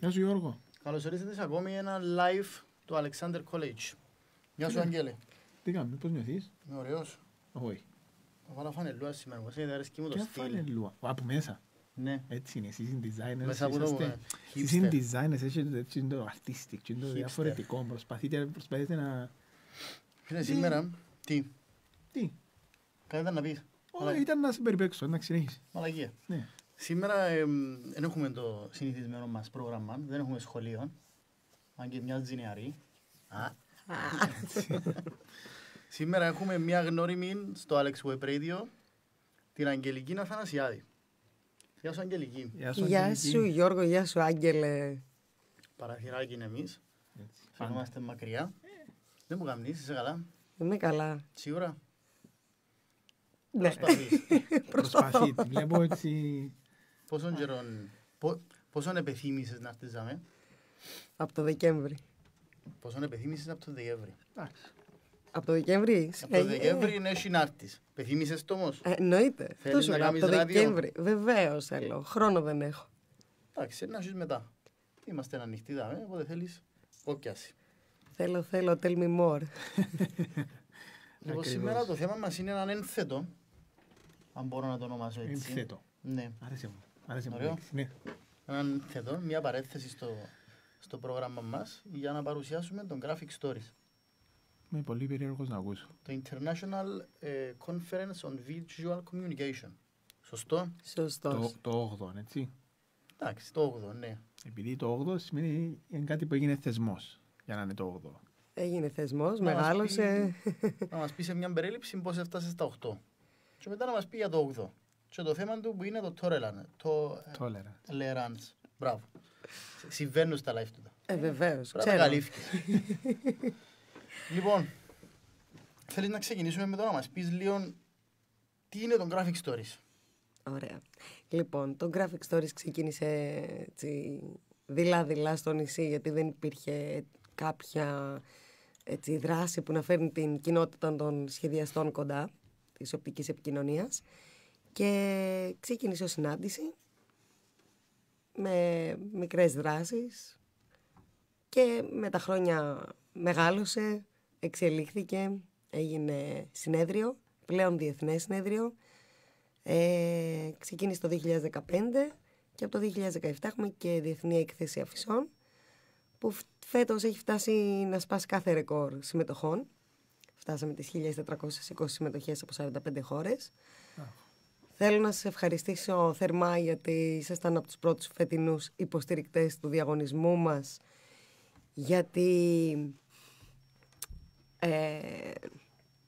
Γεια σου Γιώργο. Καλώς ορίσατε σε ακόμη ένα live του Alexander College. Γεια σου Αγγέλε. Τι κάνουμε, πώς νιώθεις. Είμαι ωραίος. Όχι. Θα βάλω φανελούα σήμερα, μου αρέσει αρέσκει μου το στυλ. Ποια φανελούα, από μέσα. Ναι. Έτσι είναι, εσείς είναι designers, Μέσα από το ε, Εσείς είναι designers, έτσι είναι το artistic, είναι το διαφορετικό, προσπαθείτε, προσπαθείτε να... Φίλε, σήμερα, τι. Τι. Κάτι ήταν να πεις. Όχι, ήταν να σε περιπέξω, να ξεκινήσεις. Μαλαγία. Ναι. Σήμερα δεν έχουμε το συνηθισμένο μας πρόγραμμα, δεν έχουμε σχολείο, αν και μοιάζει νεαρή. Σήμερα έχουμε μια γνώριμη στο Alex Web Radio, την Αγγελική Ναθανασιάδη. Γεια σου Αγγελική. Γεια σου, γεια σου Γιώργο, γεια σου Άγγελε. Παραθυράκι είναι εμείς, φανόμαστε μακριά. Δεν μου καμνείς, είσαι καλά. Είμαι καλά. Σίγουρα. Ναι. Προσπαθείς. Προσπαθείς. Βλέπω έτσι Πόσο καιρό, πόσον επιθύμησες να έρθεις δάμε? Από το Δεκέμβρη. Πόσο επιθύμησες από το Δεκέμβρη. Από το Δεκέμβρη. Από το Δεκέμβρη είναι έχει να έρθεις. Επιθύμησες το όμως. Ε, εννοείται. Θέλεις να κάνεις Δεκέμβρη. Βεβαίως θέλω. Χρόνο δεν έχω. Εντάξει, να ζω μετά. Είμαστε ανοιχτοί δάμε, οπότε θέλεις όκιαση. Θέλω, θέλω, tell me more. λοιπόν, σήμερα το θέμα μας είναι έναν ένθετο, αν μπορώ να το ονομάσω έτσι. Ένθετο. Ναι. Άρεσε μου. Ναι. Έναν μια παρένθεση στο, στο πρόγραμμα μας για να παρουσιάσουμε τον Graphic Stories. Είμαι πολύ περίεργος να ακούσω. Το International ε, Conference on Visual Communication. Σωστό. Σωστός. Το, το 8, έτσι. Εντάξει, το 8, ναι. Επειδή το 8 ο σημαίνει είναι κάτι που έγινε θεσμός για να είναι το 8. Έγινε θεσμός, μεγάλωσε. να μας πει σε μια περίληψη πώς έφτασε στα 8. Και μετά να μας πει για το 8 και το θέμα του που είναι το tolerance. Το ε, tolerance. Μπράβο. Συμβαίνουν στα live του. Ε, βεβαίως. Πρέπει Λοιπόν, θέλεις να ξεκινήσουμε με το να μας πεις λίγο τι είναι το graphic stories. Ωραία. Λοιπόν, το graphic stories ξεκίνησε έτσι, δειλά-δειλά στο νησί γιατί δεν υπήρχε κάποια έτσι, δράση που να φέρνει την κοινότητα των σχεδιαστών κοντά της οπτικής επικοινωνίας. Και ξεκίνησε ως συνάντηση με μικρές δράσεις και με τα χρόνια μεγάλωσε, εξελίχθηκε, έγινε συνέδριο, πλέον διεθνές συνέδριο. Ε, ξεκίνησε το 2015 και από το 2017 έχουμε και διεθνή έκθεση αφισών που φέτος έχει φτάσει να σπάσει κάθε ρεκόρ συμμετοχών. Φτάσαμε τις 1.420 συμμετοχές από 45 χώρες. Θέλω να σας ευχαριστήσω θερμά γιατί ήσασταν από τους πρώτους φετινούς υποστηρικτές του διαγωνισμού μας. Γιατί ε,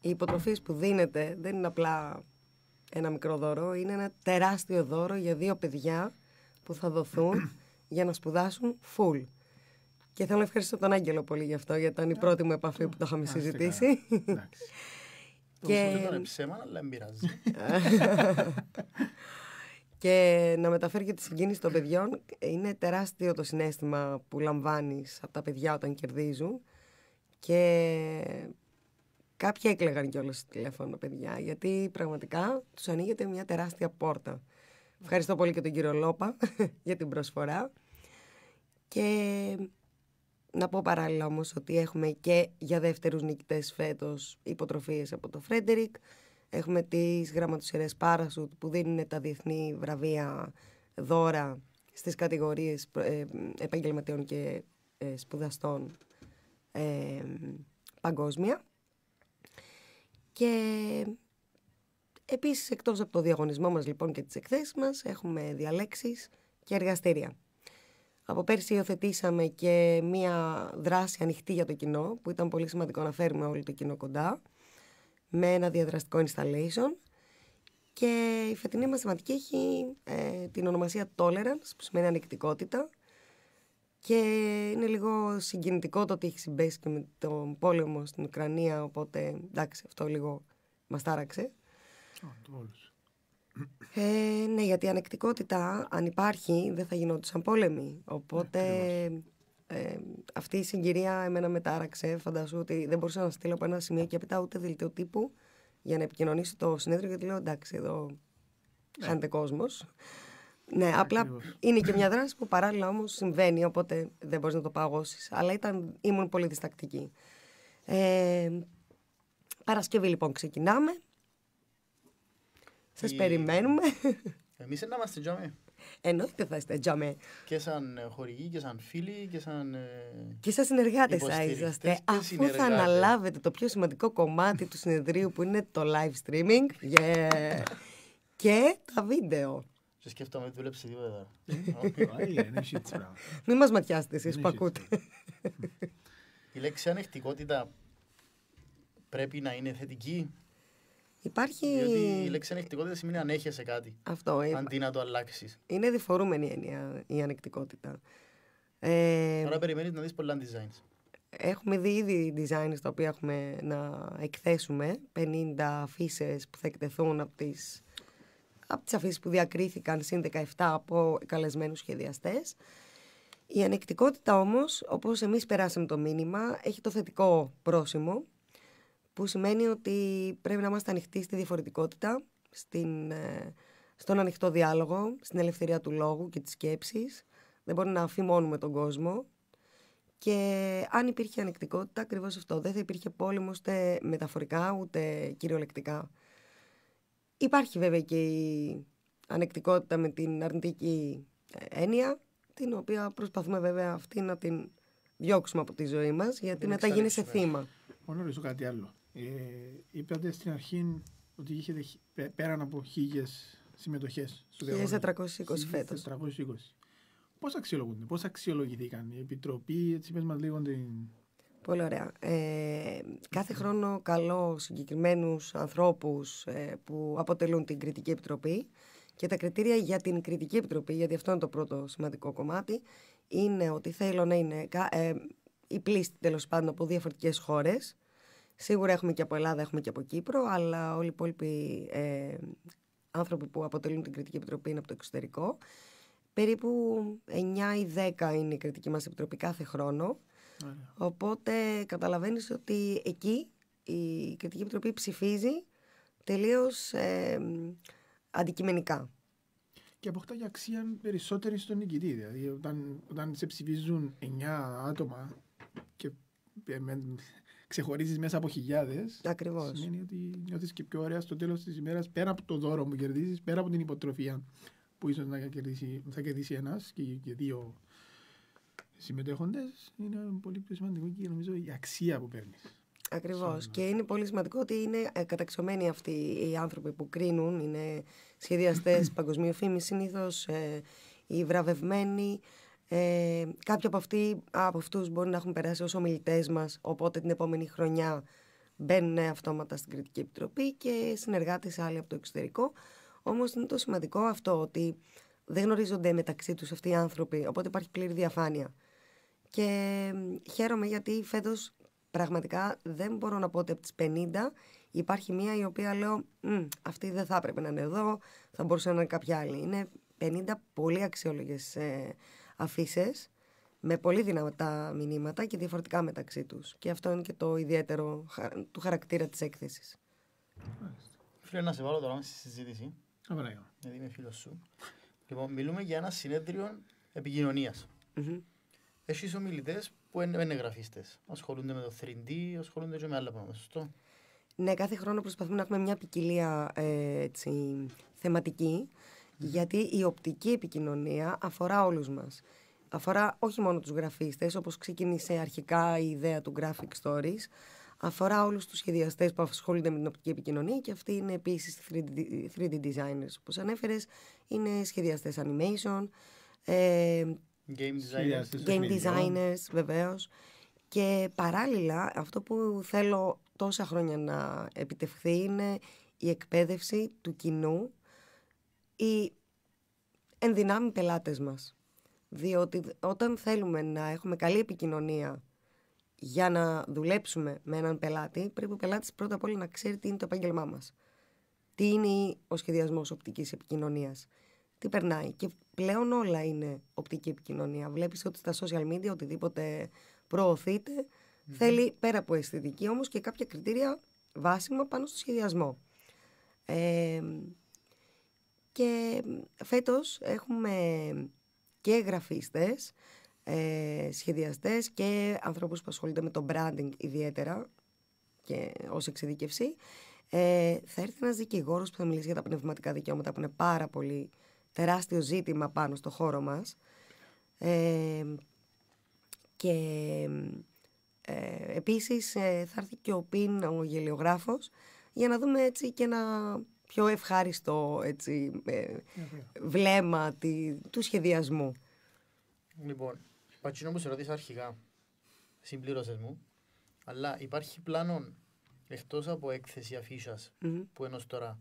η που δίνετε δεν είναι απλά ένα μικρό δώρο, είναι ένα τεράστιο δώρο για δύο παιδιά που θα δοθούν για να σπουδάσουν full. Και θέλω να ευχαριστήσω τον Άγγελο πολύ γι' αυτό, γιατί ήταν η πρώτη μου επαφή που το είχαμε συζητήσει. Και... και να μεταφέρει και τη συγκίνηση των παιδιών. Είναι τεράστιο το συνέστημα που λαμβάνεις από τα παιδιά όταν κερδίζουν. Και κάποιοι έκλεγαν κιόλας στο τηλέφωνο, παιδιά, γιατί πραγματικά τους ανοίγεται μια τεράστια πόρτα. Ευχαριστώ πολύ και τον κύριο Λόπα για την προσφορά. Και να πω παράλληλα όμως ότι έχουμε και για δεύτερους νικητές φέτος υποτροφίες από το Φρέντερικ. Έχουμε τις γραμματοσυρές Πάρασουτ που δίνουν τα διεθνή βραβεία δώρα στις κατηγορίες ε, επαγγελματιών και ε, σπουδαστών ε, παγκόσμια. Και επίσης εκτός από το διαγωνισμό μας λοιπόν και τις εκθέσεις μας έχουμε διαλέξεις και εργαστήρια. Από πέρσι υιοθετήσαμε και μία δράση ανοιχτή για το κοινό, που ήταν πολύ σημαντικό να φέρουμε όλο το κοινό κοντά, με ένα διαδραστικό installation. Και η φετινή μας θεματική έχει ε, την ονομασία tolerance, που σημαίνει ανεκτικότητα. Και είναι λίγο συγκινητικό το ότι έχει συμπέσει και με τον πόλεμο στην Ουκρανία, οπότε εντάξει, αυτό λίγο μας τάραξε. Ε, ναι, γιατί η ανεκτικότητα, αν υπάρχει, δεν θα γινόντουσαν πόλεμοι. Οπότε ε, αυτή η συγκυρία εμένα τάραξε Φαντάζομαι ότι δεν μπορούσα να στείλω από ένα σημείο και έπειτα ούτε δελτίο τύπου για να επικοινωνήσω το συνέδριο. Γιατί λέω εντάξει, εδώ ναι. χάνεται κόσμος. Ναι, απλά είναι και μια δράση που παράλληλα όμως συμβαίνει, οπότε δεν μπορείς να το παγώσεις. Αλλά ήμουν πολύ διστακτική. Ε, Παρασκευή λοιπόν ξεκινάμε. Σας περιμένουμε. Εμείς δεν είμαστε τζαμί. Εννοείται θα είστε τζαμέ. Και σαν ε, χορηγοί και σαν φίλοι και σαν. Ε, και σαν συνεργάτες θα είσαστε. Αφού θα αναλάβετε το πιο σημαντικό κομμάτι του συνεδρίου που είναι το live streaming. Yeah. και τα βίντεο. Σε σκέφτομαι δούλεψε τίποτα. Ε, Μην μας ματιάσετε εσείς που ακούτε. Η λέξη ανεκτικότητα πρέπει να είναι θετική Υπάρχει... η λέξη ανεκτικότητα σημαίνει ανέχεια σε κάτι. Αυτό. Αντί να το αλλάξεις. Είναι διφορούμενη η έννοια η ανεκτικότητα. Ε... Τώρα περιμένεις να δεις πολλά designs. Έχουμε δει ήδη designs τα οποία έχουμε να εκθέσουμε. 50 αφήσεις που θα εκτεθούν από τις τις αφήσεις που διακρίθηκαν συν 17 από καλεσμένους σχεδιαστές. Η ανεκτικότητα όμως, όπως εμείς περάσαμε το μήνυμα, έχει το θετικό πρόσημο που σημαίνει ότι πρέπει να είμαστε ανοιχτοί στη διαφορετικότητα, στην, ε, στον ανοιχτό διάλογο, στην ελευθερία του λόγου και της σκέψης. Δεν μπορούμε να αφημώνουμε τον κόσμο. Και αν υπήρχε ανεκτικότητα, ακριβώς αυτό. Δεν θα υπήρχε πόλεμο ούτε μεταφορικά, ούτε κυριολεκτικά. Υπάρχει βέβαια και η ανεκτικότητα με την αρνητική ε, έννοια, την οποία προσπαθούμε βέβαια αυτή να την διώξουμε από τη ζωή μας, γιατί μετά γίνει σε θύμα. ρωτήσω κάτι άλλο. Ε, είπατε στην αρχή ότι είχε πέραν από χίλιες συμμετοχές στο 1420 φέτο. 420. Πώς αξιολογούνται, πώς αξιολογηθήκαν οι Επιτροπή, έτσι πε μας λίγο την... Πολύ ωραία. Ε, κάθε χρόνο καλώ συγκεκριμένους ανθρώπους ε, που αποτελούν την Κριτική Επιτροπή και τα κριτήρια για την Κριτική Επιτροπή, γιατί αυτό είναι το πρώτο σημαντικό κομμάτι, είναι ότι θέλω να είναι ε, η πλήστη τέλος πάντων από διαφορετικές χώρες, Σίγουρα έχουμε και από Ελλάδα, έχουμε και από Κύπρο, αλλά όλοι οι υπόλοιποι ε, άνθρωποι που αποτελούν την Κρητική επιτροπή είναι από το εξωτερικό. Περίπου 9 ή 10 είναι η κριτική μας επιτροπή κάθε χρόνο. Ωραία. Οπότε καταλαβαίνεις ότι εκεί η κρητικη μας επιτροπη καθε χρονο οποτε καταλαβαινεις οτι εκει η κρητικη τελείως ε, αντικειμενικά. Και αποκτά για αξία περισσότερη στον νικητή. Δηλαδή όταν, όταν σε ψηφίζουν 9 άτομα και ε, ξεχωρίζεις μέσα από χιλιάδες. Ακριβώς. Σημαίνει ότι νιώθεις και πιο ωραία στο τέλος της ημέρας πέρα από το δώρο που κερδίζεις, πέρα από την υποτροφία που ίσως να κερδίσει, θα κερδίσει ένας και, και δύο συμμετέχοντες. Είναι πολύ πιο σημαντικό και νομίζω η αξία που παίρνεις. Ακριβώς. Και είναι πολύ σημαντικό ότι είναι ε, καταξιωμένοι αυτοί οι άνθρωποι που κρίνουν. Είναι σχεδιαστές παγκοσμίου φήμη, συνήθως ε, οι βραβευμένοι. Ε, κάποιοι από, αυτοί, από αυτούς μπορεί να έχουν περάσει ως ομιλητές μας, οπότε την επόμενη χρονιά μπαίνουν αυτόματα στην Κριτική Επιτροπή και συνεργάτες άλλοι από το εξωτερικό. Όμως είναι το σημαντικό αυτό ότι δεν γνωρίζονται μεταξύ τους αυτοί οι άνθρωποι, οπότε υπάρχει πλήρη διαφάνεια. Και χαίρομαι γιατί φέτος πραγματικά δεν μπορώ να πω ότι από τις 50 υπάρχει μία η οποία λέω αυτή δεν θα έπρεπε να είναι εδώ, θα μπορούσε να είναι κάποια άλλη. Είναι 50 πολύ αξιόλογες ε, αφήσεις με πολύ δυνατά μηνύματα και διαφορετικά μεταξύ τους. Και αυτό είναι και το ιδιαίτερο του χαρακτήρα της έκθεσης. Φίλε, να σε βάλω τώρα στη συζήτηση. Απαραίω. Γιατί είμαι φίλος σου. Λοιπόν, μιλούμε για ένα συνέδριο επικοινωνίας. Mm-hmm. ομιλητές που είναι γραφίστες. Ασχολούνται με το 3D, ασχολούνται και με άλλα πράγματα. Σωστό. Ναι, κάθε χρόνο προσπαθούμε να έχουμε μια ποικιλία ε, έτσι, θεματική. Γιατί η οπτική επικοινωνία αφορά όλους μας. Αφορά όχι μόνο τους γραφίστες, όπως ξεκίνησε αρχικά η ιδέα του graphic stories, αφορά όλους τους σχεδιαστές που ασχολούνται με την οπτική επικοινωνία και αυτοί είναι επίσης designers, όπως ανέφερες, είναι σχεδιαστές animation, ε, game designers, game designers βεβαίως. Και παράλληλα, αυτό που θέλω τόσα χρόνια να επιτευχθεί είναι η εκπαίδευση του κοινού οι ενδυνάμοι πελάτες μας. Διότι όταν θέλουμε να έχουμε καλή επικοινωνία για να δουλέψουμε με έναν πελάτη, πρέπει ο πελάτης πρώτα απ' όλα να ξέρει τι είναι το επάγγελμά μας. Τι είναι ο σχεδιασμός οπτικής επικοινωνίας. Τι περνάει. Και πλέον όλα είναι οπτική επικοινωνία. Βλέπεις ότι στα social media οτιδήποτε θέλει πέρα από αισθητική όμως και κάποια κριτήρια βάσιμα πάνω στο σχεδιασμό. Ε, και φέτος έχουμε και γραφίστες, ε, σχεδιαστές και ανθρώπους που ασχολούνται με το branding ιδιαίτερα και ως εξειδικευσή. Ε, θα έρθει ένας δικηγόρος που θα μιλήσει για τα πνευματικά δικαιώματα που είναι πάρα πολύ τεράστιο ζήτημα πάνω στο χώρο μας. Ε, και ε, επίσης ε, θα έρθει και ο Πιν, ο γελιογράφος, για να δούμε έτσι και να πιο ευχάριστο έτσι, ε, βλέμμα τη, του σχεδιασμού. Λοιπόν, Πατσινό μου σε ρωτήσα αρχικά, συμπλήρωσες μου, αλλά υπάρχει πλάνο εκτός από αφήσα που ενός τώρα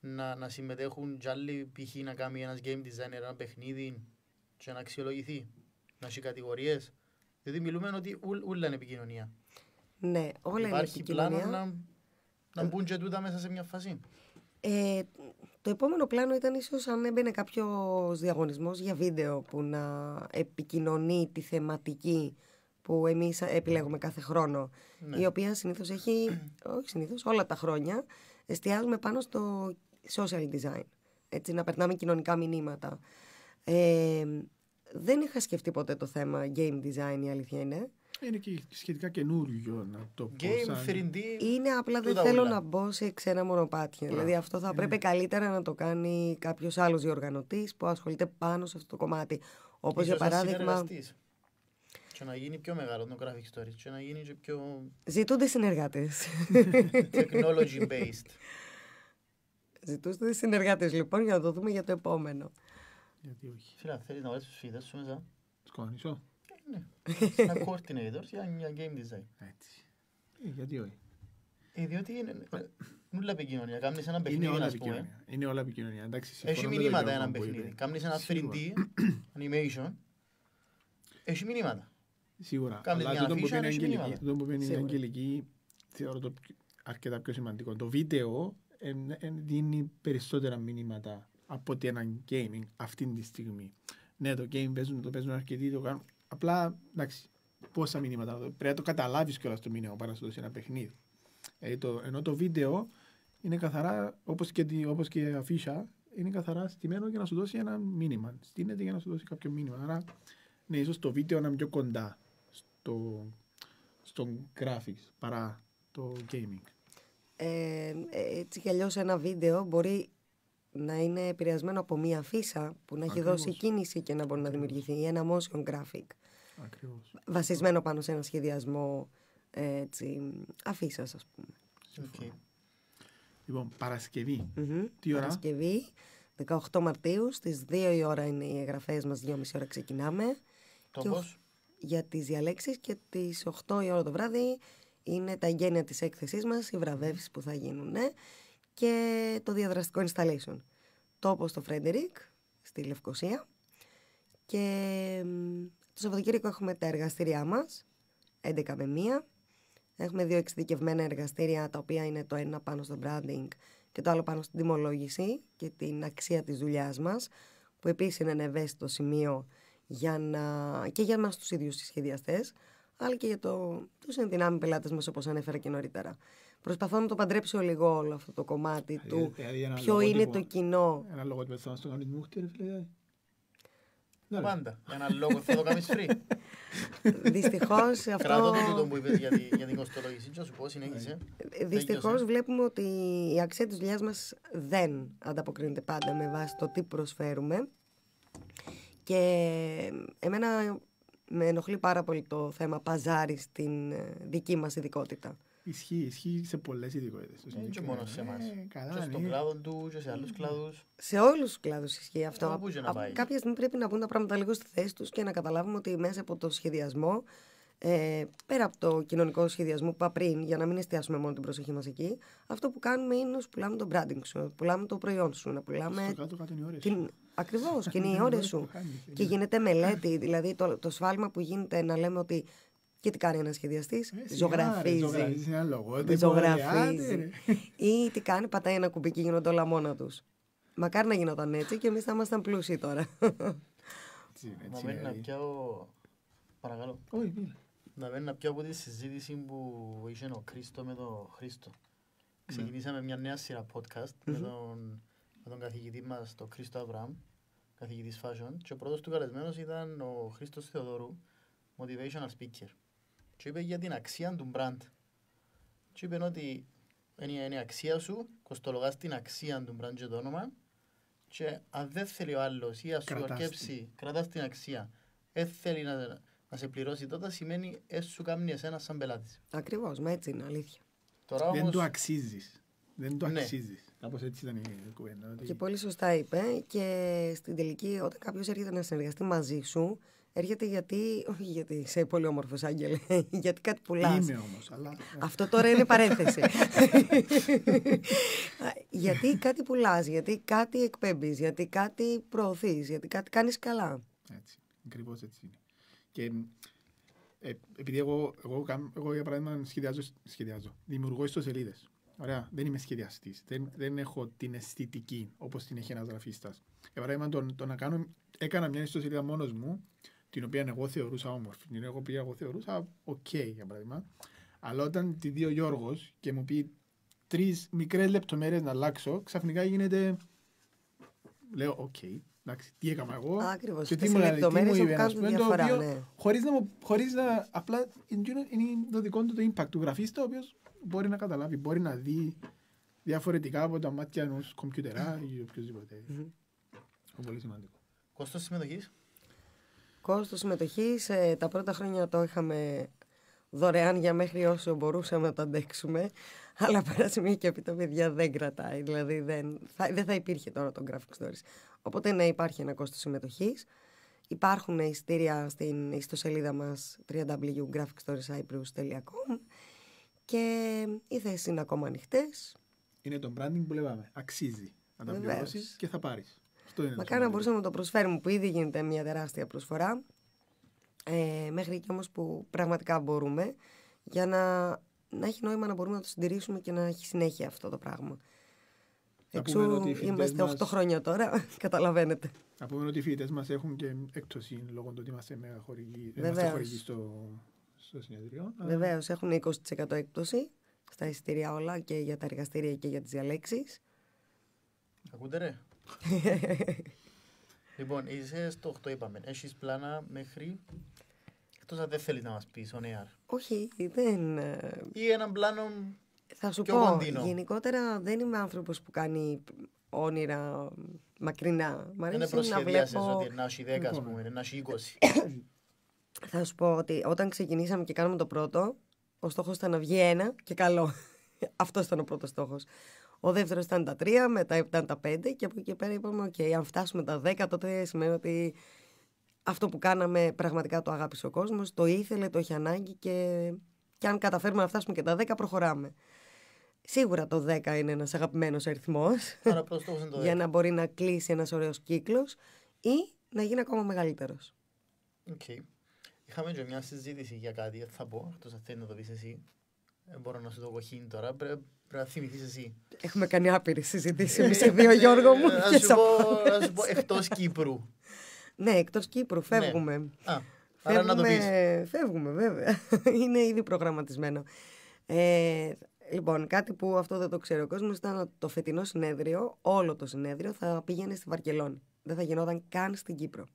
να, συμμετέχουν κι άλλοι π.χ. να κάνει ένας game designer ένα παιχνίδι και να αξιολογηθεί, να έχει κατηγορίες. Δηλαδή, μιλούμε ότι όλα είναι επικοινωνία. Ναι, όλα είναι επικοινωνία. Υπάρχει πλάνο να, να ε, μπουν και τούτα μέσα σε μια φάση. Ε, το επόμενο πλάνο ήταν ίσως αν έμπαινε κάποιος διαγωνισμός για βίντεο που να επικοινωνεί τη θεματική που εμείς επιλέγουμε κάθε χρόνο, ναι. η οποία συνήθως έχει, όχι συνήθως, όλα τα χρόνια, εστιάζουμε πάνω στο social design, έτσι, να περνάμε κοινωνικά μηνύματα. Ε, δεν είχα σκεφτεί ποτέ το θέμα game design, η αλήθεια είναι είναι και σχετικά καινούριο να το πω. Game σαν... 3D. Είναι απλά δεν θέλω να μπω σε ξένα μονοπάτια. Δηλαδή αυτό θα ναι. πρέπει καλύτερα να το κάνει κάποιος άλλος διοργανωτής που ασχολείται πάνω σε αυτό το κομμάτι. Όπως για παράδειγμα. Και να γίνει πιο μεγάλο το graphic story. Και να γίνει και πιο. Ζητούνται συνεργάτες. Technology based. Ζητούνται συνεργάτες λοιπόν για να το δούμε για το επόμενο. Φίλα, θέλεις να βάλεις τους φίδες σου μέσα. Σκόνησο. Ναι. Σαν coordinator, για game design. Έτσι. Ε, Γιατί όχι. Ε, διότι είναι ε, όλα επικοινωνία. Κάμνεις ένα παιχνίδι, ας πούμε. Είναι όλα επικοινωνία. Εντάξει, Έχει μηνύματα ένα παιχνίδι. Κάμνεις ένα 3D, animation. Έχει μηνύματα. Σίγουρα. Κάμνεις μια αφήσα, έχει μηνύματα. Το που είναι αγγελική, θεωρώ το αρκετά πιο σημαντικό. Το βίντεο ε, ε, δίνει περισσότερα μηνύματα από ότι ένα gaming αυτή τη στιγμή. Ναι, το game παίζουν, το παίζουν αρκετοί, το κάνουν Απλά, εντάξει, πόσα μηνύματα. Πρέπει να το καταλάβεις κιόλας το μήνυμα πάνω δώσει ένα παιχνίδι. Ε, το, ενώ το βίντεο είναι καθαρά, όπως και, όπως και η αφίσα, είναι καθαρά στημένο για να σου δώσει ένα μήνυμα. Στείνεται για να σου δώσει κάποιο μήνυμα. Άρα, ναι, ίσως το βίντεο να είναι πιο κοντά στο, στο graphics παρά το gaming. Ε, έτσι κι αλλιώς ένα βίντεο μπορεί να είναι επηρεασμένο από μία φύσα που να έχει δώσει κίνηση και να μπορεί να δημιουργηθεί ή ένα motion graphic. Ακριβώς. Βασισμένο πάνω σε ένα σχεδιασμό έτσι, αφήσεως, ας πούμε. Okay. Λοιπόν, Παρασκευή. Τι ώρα? Παρασκευή, 18 Μαρτίου, στις 2 η ώρα είναι οι εγγραφές μας, 2,5 ώρα ξεκινάμε. Τόπος. για τις διαλέξεις και τις 8 η ώρα το βράδυ είναι τα εγγένεια της έκθεσής μας, οι βραβεύσεις που θα γίνουν και το διαδραστικό installation. Τόπος στο Φρέντερικ, στη Λευκοσία και το Σαββατοκύριακο έχουμε τα εργαστήριά μας, 11 με 1. Έχουμε δύο εξειδικευμένα εργαστήρια, τα οποία είναι το ένα πάνω στο branding και το άλλο πάνω στην τιμολόγηση και την αξία της δουλειάς μας, που επίσης είναι ένα ευαίσθητο σημείο για να... και για εμάς τους ίδιους τους σχεδιαστές, αλλά και για το... τους ενδυνάμει πελάτες μας, όπως ανέφερα και νωρίτερα. Προσπαθώ να το παντρέψω λίγο όλο αυτό το κομμάτι ε, του ε, ποιο είναι το κοινό. Ένα λόγο του ναι, πάντα. Ένα λόγο θα το κάνεις free. Δυστυχώς αυτό... Κρατώ το τούτο που είπες για, για την κοστολογήση και σου πω συνέχισε. Ε, Δυστυχώς βλέπουμε ότι η αξία της δουλειάς μας δεν ανταποκρίνεται πάντα με βάση το τι προσφέρουμε. Και εμένα με ενοχλεί πάρα πολύ το θέμα παζάρι στην ε, δική μας ειδικότητα. Ισχύει, ισχύει σε πολλές ειδικότητε. Δεν είναι μόνος σε εμάς. Ε, και στον ναι. κλάδο του, και σε άλλους κλάδους. Σε όλους τους κλάδους ισχύει ε, αυτό. Κάποια στιγμή πρέπει να μπουν τα πράγματα λίγο στη θέση τους και να καταλάβουμε ότι μέσα από το σχεδιασμό, ε, πέρα από το κοινωνικό σχεδιασμό που είπα πριν, για να μην εστιάσουμε μόνο την προσοχή μας εκεί, αυτό που κάνουμε είναι να σου πουλάμε το branding σου, να πουλάμε το προϊόν σου, να πουλάμε. Στο κάτω, κάτω είναι Ακριβώς, και είναι οι ώρε σου. Και γίνεται μελέτη, δηλαδή το σφάλμα που γίνεται να λέμε ότι και τι κάνει ένας σχεδιαστής, ε, ζωγραφίζει. Ζωγραφίζει. Ή τι κάνει, πατάει ένα κουμπί και γίνονται όλα μόνα τους. Μακάρι να γινόταν έτσι και εμείς θα ήμασταν πλούσιοι τώρα. Να μένει να πιάω. Παρακαλώ. Να μένει να πιάω από τη συζήτηση που είχε ο Χρήστο με τον Χρήστο. Ναι. Ξεκινήσαμε μια νέα σειρά podcast με τον, με τον καθηγητή μας, τον Χρήστο Αβραμ, καθηγητής fashion. Και ο πρώτος του καλεσμένος ήταν ο Χρήστος Θεοδόρου, motivational speaker και είπε για την αξία του μπραντ. Και είπε ότι είναι η αξία σου, κοστολογάς την αξία του μπραντ και το όνομα και αν δεν θέλει ο άλλος ή ας σου αρκέψει, κρατάς την αξία, δεν θέλει να, να σε πληρώσει τότε, σημαίνει έσου «Ε, κάνει εσένα σαν πελάτης. Ακριβώς, με έτσι είναι αλήθεια. Τώρα όμως... Δεν το αξίζεις. Δεν το αξίζει. Ναι. Κάπως έτσι ήταν η κουβέντα. Και πολύ σωστά είπε. Και στην τελική, όταν κάποιος έρχεται να συνεργαστεί μαζί σου, έρχεται γιατί. Όχι γιατί είσαι πολύ όμορφος, Άγγελε. Γιατί κάτι πουλάς. Είμαι όμως, αλλά. Αυτό τώρα είναι παρένθεση. γιατί κάτι πουλάς, γιατί κάτι εκπέμπεις, γιατί κάτι προωθείς, γιατί κάτι κάνεις καλά. Έτσι. Ακριβώς έτσι είναι. Και ε, επειδή εγώ, εγώ, εγώ, για παράδειγμα σχεδιάζω, σχεδιάζω δημιουργώ ιστοσελίδες. Ωραία, δεν είμαι σχεδιαστής. Δεν, δεν έχω την αισθητική όπως την έχει ένας γραφίστα. Για παράδειγμα, το, το να κάνω, έκανα μια ιστοσελίδα μόνος μου την οποία εγώ θεωρούσα όμορφη. Την οποία εγώ θεωρούσα ok για παράδειγμα. Αλλά όταν τη δει ο Γιώργος και μου πει τρεις μικρές λεπτομέρειες να αλλάξω, ξαφνικά γίνεται. Λέω, οκ, okay, εντάξει, τι έκανα εγώ. Ακριβώς. Και τι μου λέει, τι μου είπε, α πούμε, το ναι. Χωρίς να, χωρίς να. Απλά είναι το δικό του το impact του γραφίστα, ο οποίος μπορεί να καταλάβει, μπορεί να δει διαφορετικά από τα μάτια ενός κομπιουτερά ή οποιοδήποτε. Mm-hmm. Πολύ σημαντικό. Κόστος συμμετοχής. Κόστος συμμετοχής, ε, τα πρώτα χρόνια το είχαμε δωρεάν για μέχρι όσο μπορούσαμε να το αντέξουμε. Αλλά πέρασε μια και επί το παιδιά δεν κρατάει. Δηλαδή δεν θα, δεν θα υπήρχε τώρα το graphic stories. Οπότε ναι, υπάρχει ένα κόστος συμμετοχής. Υπάρχουν εισιτήρια στην ιστοσελίδα μας www.graphicstorycyprus.com και οι θέσεις είναι ακόμα ανοιχτές. Είναι το branding που λέγαμε. Αξίζει να τα πληρώσεις και θα πάρεις. Αυτό είναι Μακάρι να μπορούσαμε να το προσφέρουμε, που ήδη γίνεται μια τεράστια προσφορά. Ε, μέχρι εκεί όμως που πραγματικά μπορούμε, για να, να έχει νόημα να μπορούμε να το συντηρήσουμε και να έχει συνέχεια αυτό το πράγμα. Εξού είμαστε 8 χρόνια τώρα, καταλαβαίνετε. Να ότι οι φοιτητές μας έχουν και έκπτωση λόγω του ότι είμαστε μεγα χορηγοί. χορηγοί στο, στο συνεδρίο. Βεβαίως, έχουν 20% έκπτωση στα εισιτήρια όλα και για τα εργαστήρια και για τις διαλέξεις. Ακούτε ρε. λοιπόν, είσαι στο 8 είπαμε. Έχεις πλάνα μέχρι... Εκτός αν δεν θέλεις να μας πεις ο air. Όχι, δεν... Ε, Ή έναν πλάνο θα σου πω, γενικότερα δεν είμαι άνθρωπος που κάνει όνειρα μακρινά. Μ' αρέσει να βλέπω... ότι να έχει 10, ας λοιπόν, πούμε, να έχει 20. θα σου πω ότι όταν ξεκινήσαμε και κάναμε το πρώτο, ο στόχος ήταν να βγει ένα και καλό. Αυτό ήταν ο πρώτος στόχος. Ο δεύτερος ήταν τα 3, μετά ήταν τα πέντε και από εκεί και πέρα είπαμε: OK, αν φτάσουμε τα 10, τότε σημαίνει ότι αυτό που κάναμε πραγματικά το αγάπησε ο κόσμος, το ήθελε, το έχει ανάγκη και, και αν καταφέρουμε να φτάσουμε και τα 10, προχωράμε. Σίγουρα το 10 είναι ένας αγαπημένος αριθμός. για να μπορεί να κλείσει ένας ωραίος κύκλος ή να γίνει ακόμα μεγαλύτερος. Οκ. Okay. Είχαμε και μια συζήτηση για κάτι, θα πω, εκτός θέλεις να το δει εσύ. Δεν μπορώ να σου το κοχύνει τώρα. Πρέπει να θυμηθείς εσύ. Έχουμε κάνει άπειρη συζήτηση ε, εμείς οι δύο, ναι, Γιώργο μου. Να σου πω, εκτός Κύπρου. ναι, εκτός Κύπρου, ναι. φεύγουμε. Α, άρα φεύγουμε, να το πεις. Φεύγουμε, βέβαια. Είναι ήδη προγραμματισμένο. Ε, λοιπόν, κάτι που αυτό δεν το ξέρει ο κόσμος ήταν το φετινό συνέδριο, όλο το συνέδριο θα πήγαινε στη Βαρκελόνη. Δεν θα γινόταν καν στην Κύπρο.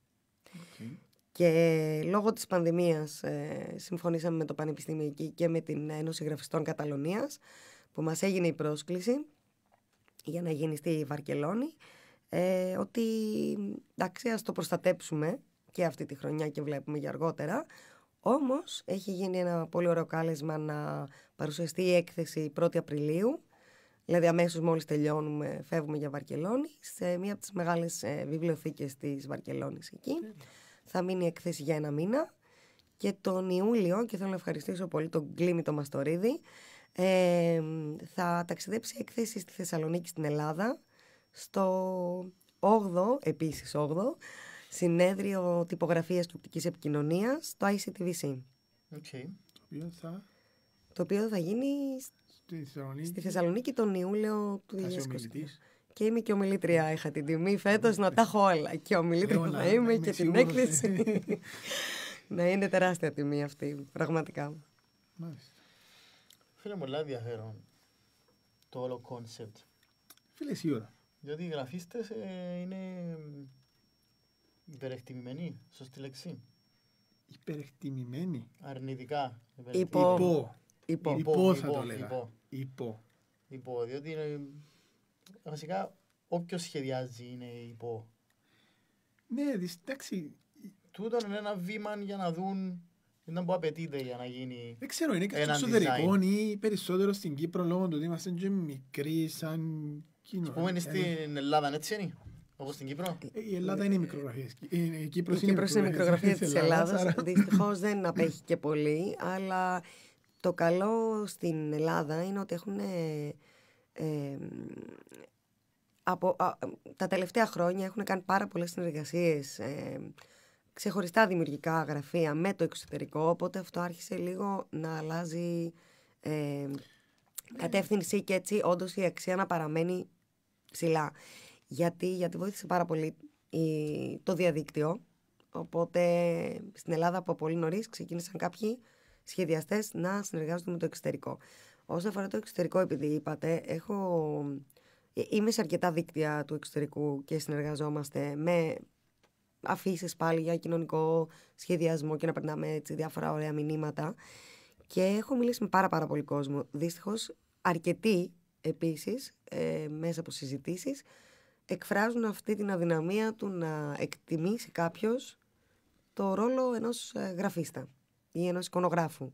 Και λόγω της πανδημίας ε, συμφωνήσαμε με το Πανεπιστήμιο και με την Ένωση Γραφιστών Καταλωνίας που μας έγινε η πρόσκληση για να γίνει στη Βαρκελόνη ε, ότι εντάξει ας το προστατέψουμε και αυτή τη χρονιά και βλέπουμε για αργότερα όμως έχει γίνει ένα πολύ ωραίο κάλεσμα να παρουσιαστεί η έκθεση 1η Απριλίου δηλαδή αμέσως μόλις τελειώνουμε φεύγουμε για Βαρκελόνη σε μία από τις μεγάλες ε, βιβλιοθήκες της Βαρκελόνης εκεί θα μείνει η εκθέση για ένα μήνα. Και τον Ιούλιο, και θέλω να ευχαριστήσω πολύ τον Κλίμη το Μαστορίδη, ε, θα ταξιδέψει εκθέση στη Θεσσαλονίκη στην Ελλάδα, στο 8ο, επίσης 8ο, συνέδριο τυπογραφίας και οπτικής επικοινωνίας στο ICTVC. Okay. Το οποίο θα... Το οποίο θα γίνει στη Θεσσαλονίκη, στη Θεσσαλονίκη τον Ιούλιο του 2020. Και είμαι και ομιλήτρια. Είχα την τιμή φέτος να τα έχω όλα. Και ομιλήτρια να είμαι και την έκθεση. να είναι τεράστια τιμή αυτή, πραγματικά. Μάλιστα. Φίλε μου, λέει ενδιαφέρον το όλο κόνσεπτ. Φίλε, ώρα. Διότι οι γραφίστες ε, είναι υπερεκτιμημένοι, σωστή λέξη. Υπερεκτιμημένοι. Αρνητικά. Υπό. Υπό. Υπό, υπό υπό υπό Υπό. Υπό, διότι βασικά όποιος σχεδιάζει είναι υπό. Ναι, εντάξει. Τούτο είναι ένα βήμα για να δουν ήταν που απαιτείται για να γίνει. Δεν ξέρω, είναι και στο ε, Η Ελλάδα είναι ε, ε, μικρογραφία. Η Κύπρος είναι, είναι μικρογραφία της Ελλάδα. Δυστυχώς δεν απέχει και πολύ, αλλά το καλό στην κυπρο λογω του οτι ειμαστε μικροι σαν κοινο πουμε ειναι είναι ότι έχουν από, τα τελευταία χρόνια έχουν κάνει πάρα πολλές συνεργασίες ξεχωριστά δημιουργικά γραφεία με το εξωτερικό οπότε αυτό άρχισε λίγο να αλλάζει ναι. κατεύθυνση και έτσι όντως η αξία να παραμένει ψηλά. Γιατί, γιατί βοήθησε πάρα πολύ το διαδίκτυο οπότε στην Ελλάδα από πολύ νωρίς ξεκίνησαν κάποιοι σχεδιαστές να συνεργάζονται με το εξωτερικό. Όσον αφορά το εξωτερικό, επειδή είπατε, έχω... Ε, είμαι σε αρκετά δίκτυα του εξωτερικού και συνεργαζόμαστε με αφήσεις πάλι για κοινωνικό σχεδιασμό και να περνάμε έτσι διάφορα ωραία μηνύματα. Και έχω μιλήσει με πάρα, πάρα πολύ κόσμο. Δυστυχώς, αρκετοί επίσης, ε, μέσα από συζητήσεις, εκφράζουν αυτή την αδυναμία του να εκτιμήσει κάποιος το ρόλο ενός ε, γραφίστα ή ενός εικονογράφου.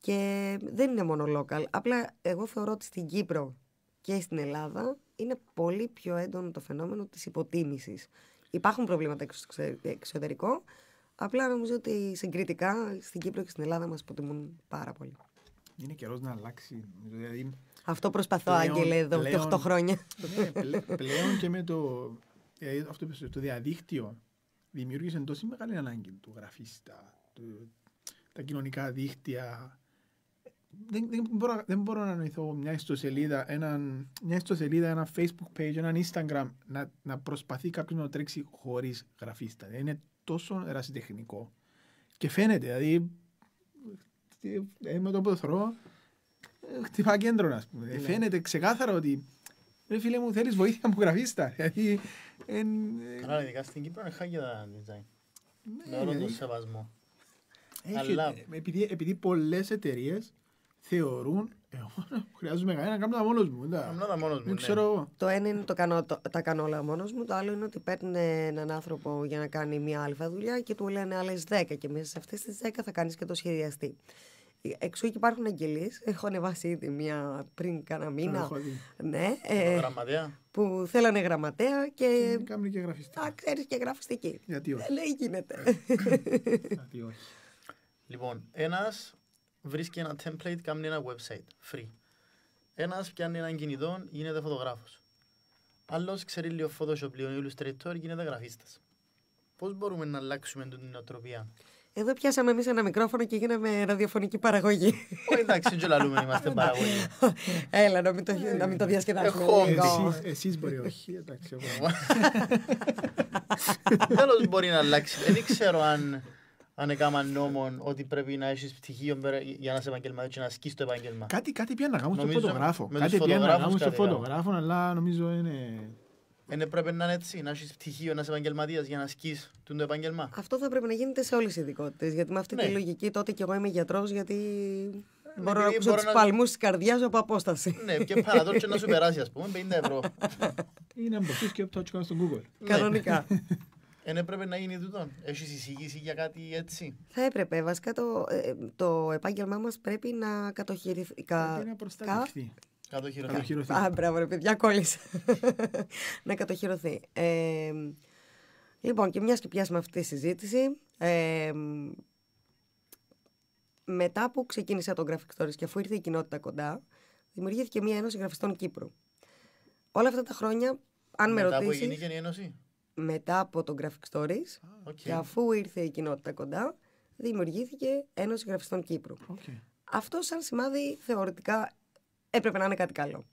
Και δεν είναι μόνο local. Απλά εγώ θεωρώ ότι στην Κύπρο και στην Ελλάδα είναι πολύ πιο έντονο το φαινόμενο της υποτίμησης. Υπάρχουν προβλήματα εξωτερικό, απλά νομίζω ότι συγκριτικά στην Κύπρο και στην Ελλάδα μας υποτιμούν πάρα πολύ. Είναι καιρός να αλλάξει. Δηλαδή, αυτό προσπαθώ, πλέον, Άγγελε, εδώ και 8 χρόνια. Ναι, πλέον και με το, ε, αυτό το διαδίκτυο δημιούργησε τόση μεγάλη ανάγκη του γραφίστα, του, τα κοινωνικά δίκτυα, δεν, δεν, μπορώ, δεν μπορώ να νοηθώ μια ιστοσελίδα, έναν, μια ιστοσελίδα, ένα facebook page, ένα instagram να, να προσπαθεί κάποιος να τρέξει χωρίς γραφίστα. Δηλαδή, είναι τόσο ερασιτεχνικό. Και φαίνεται, δηλαδή. Ε, με το που θεωρώ... Ε, χτυπά κέντρο, ας πούμε. Ε, ναι. Φαίνεται ξεκάθαρα ότι. Ρε φίλε μου, θέλεις βοήθεια μου γραφίστα. Δηλαδή. Εν... Καλά, ειδικά στην Κύπρο είναι χάγια τα design. με ναι, όλο τον ναι. σεβασμό. Έχει, Αλλά... επειδή, επειδή πολλές εταιρείες θεωρούν εγώ χρειάζομαι κανένα, κάνω τα μόνος μου. Κάνω μόνος μου, ναι. Το ένα είναι το το, τα κάνω όλα μόνος μου, το άλλο είναι ότι παίρνει έναν άνθρωπο για να κάνει μια αλφα δουλειά και του λένε άλλες 10 και μέσα σε αυτές τις 10 θα κάνεις και το σχεδιαστή. Ε, εξού και υπάρχουν αγγελίες. έχω ανεβάσει ήδη μια πριν κάνα μήνα. Ναι, ε, γραμματέα. Που θέλανε γραμματέα και... κάνουν και γραφιστική. Α, ξέρεις και γραφιστική. Γιατί όχι. Δεν λέει γίνεται. Ε. Γιατί Λοιπόν, ένας βρίσκει ένα template, κάνει ένα website, free. Ένας πιάνει έναν κινητό, γίνεται φωτογράφος. Άλλος ξέρει λίγο Photoshop, λίγο Illustrator, γίνεται γραφίστας. Πώς μπορούμε να αλλάξουμε την νοοτροπία. Εδώ πιάσαμε εμείς ένα μικρόφωνο και γίναμε ραδιοφωνική παραγωγή. Όχι, εντάξει, τζολαλούμε, είμαστε παραγωγοί. Έλα, να μην το, να μην το διασκεδάσουμε. Εσεί μπορεί, όχι, εντάξει, εγώ. Τέλος μπορεί να αλλάξει. Δεν ξέρω αν αν έκαναν νόμο ότι πρέπει να έχεις πτυχίο για να είσαι επαγγελματίας και να ασκείς το επάγγελμα. Κάτι, κάτι πια να στο φωτογράφο. Κάτι πια να κάνουν στο φωτογράφο, αλλά νομίζω είναι. Είναι πρέπει να είναι έτσι, να έχεις πτυχίο, να είσαι επαγγελματίας για να ασκείς το επάγγελμα. Αυτό θα πρέπει να γίνεται σε όλες οι ειδικότητες. Γιατί με αυτή ναι. τη λογική τότε και εγώ είμαι γιατρός, γιατί ναι, μπορώ να ακούσω του να... παλμούς της καρδιάς από απόσταση. Ναι, και παραδόξω να σου περάσει, ας πούμε, 50 ευρώ. Είναι από και από το Google. Κανονικά. Ναι. Εν έπρεπε να γίνει τούτο. Έχεις εισηγήσει για κάτι έτσι. Θα έπρεπε. Βασικά το, ε, το επάγγελμά μας πρέπει να κατοχυρωθεί. Πρέπει να προστατευτεί. Κατοχυρωθεί. Α, μπράβο, ρε παιδιά, κόλλησε. να κατοχυρωθεί. Ε, λοιπόν, και μιας και πιάσαμε αυτή τη συζήτηση. Ε, μετά που ξεκίνησα τον Graphic Stories και αφού ήρθε η κοινότητα κοντά, δημιουργήθηκε μια Ένωση Γραφιστών Κύπρου. Όλα αυτά τα χρόνια, αν με ρωτήσει. Μετά που έγινε η Ένωση μετά από το Graphic Stories okay. και αφού ήρθε η κοινότητα κοντά, δημιουργήθηκε Ένωση Γραφιστών Κύπρου. Okay. Αυτό σαν σημάδι θεωρητικά έπρεπε να είναι κάτι καλό.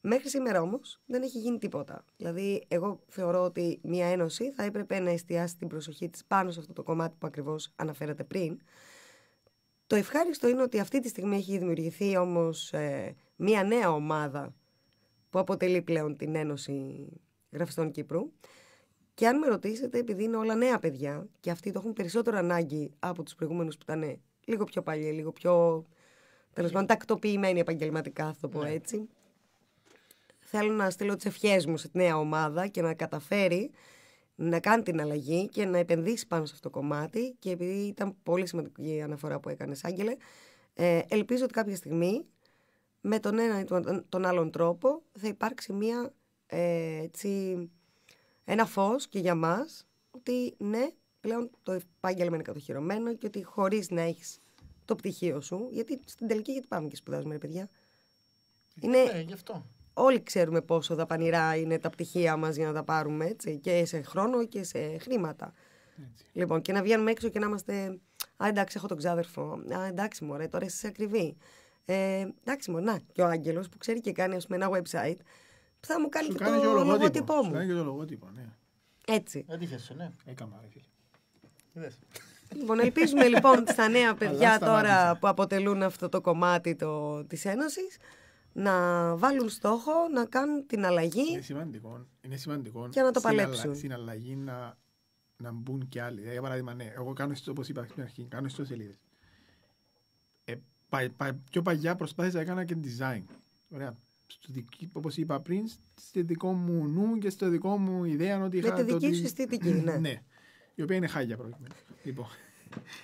Μέχρι σήμερα όμως δεν έχει γίνει τίποτα. Δηλαδή εγώ θεωρώ ότι μια ένωση θα έπρεπε να εστιάσει την προσοχή της πάνω σε αυτό το κομμάτι που ακριβώς αναφέρατε πριν. Το ευχάριστο είναι ότι αυτή τη στιγμή έχει δημιουργηθεί όμως ε, μια νέα ομάδα που αποτελεί πλέον την Ένωση Γραφιστών Κύπρου και αν με ρωτήσετε, επειδή είναι όλα νέα παιδιά και αυτοί το έχουν περισσότερο ανάγκη από τους προηγούμενους που ήταν λίγο πιο παλιοί, λίγο πιο. τέλος πάντων τακτοποιημένοι επαγγελματικά, θα το πω ναι. έτσι. Θέλω να στείλω τις ευχές μου σε τη νέα ομάδα και να καταφέρει να κάνει την αλλαγή και να επενδύσει πάνω σε αυτό το κομμάτι. Και επειδή ήταν πολύ σημαντική η αναφορά που έκανες, Άγγελε, ε, ελπίζω ότι κάποια στιγμή με τον ένα ή τον άλλον τρόπο θα υπάρξει μία ε, έτσι, ένα φως και για μας, ότι ναι, πλέον το επάγγελμα είναι κατοχυρωμένο και ότι χωρίς να έχεις το πτυχίο σου, γιατί στην τελική γιατί πάμε και σπουδάζουμε, ρε παιδιά. Είναι... Ναι, γι' αυτό. Όλοι ξέρουμε πόσο δαπανηρά είναι τα πτυχία μας για να τα πάρουμε, έτσι, και σε χρόνο και σε χρήματα. Έτσι. Λοιπόν, και να βγαίνουμε έξω και να είμαστε. Α, εντάξει, έχω τον ξάδερφο. Α, εντάξει, μωρέ, τώρα είσαι ακριβή. Ε, εντάξει, μωρέ, να. Και ο Άγγελος που ξέρει και κάνει πούμε, ένα website θα μου κάνει, και, κάνει το και, το λογότυπο μου. Σου κάνει και το λογότυπο, ναι. Έτσι. Έτυχε ναι. Έκανα, ε, ρε φίλε. Λοιπόν, ελπίζουμε λοιπόν στα νέα παιδιά τώρα που αποτελούν αυτό το κομμάτι το, της Ένωσης να βάλουν στόχο να κάνουν την αλλαγή είναι σημαντικό, είναι σημαντικό και να το παλέψουν. Στην αλλαγή να, να μπουν και άλλοι. Ε, για παράδειγμα, ναι, εγώ κάνω στο, όπως είπα στην αρχή, κάνω στο σελίδες. Ε, πιο παλιά προσπάθησα να έκανα και design. Ωραία όπως είπα πριν, στη δικό μου νου και στο δικό μου ιδέα ότι Με τη δική σου αισθητική, ναι. ναι. Η οποία είναι χάγια πρόκειται. Λοιπόν.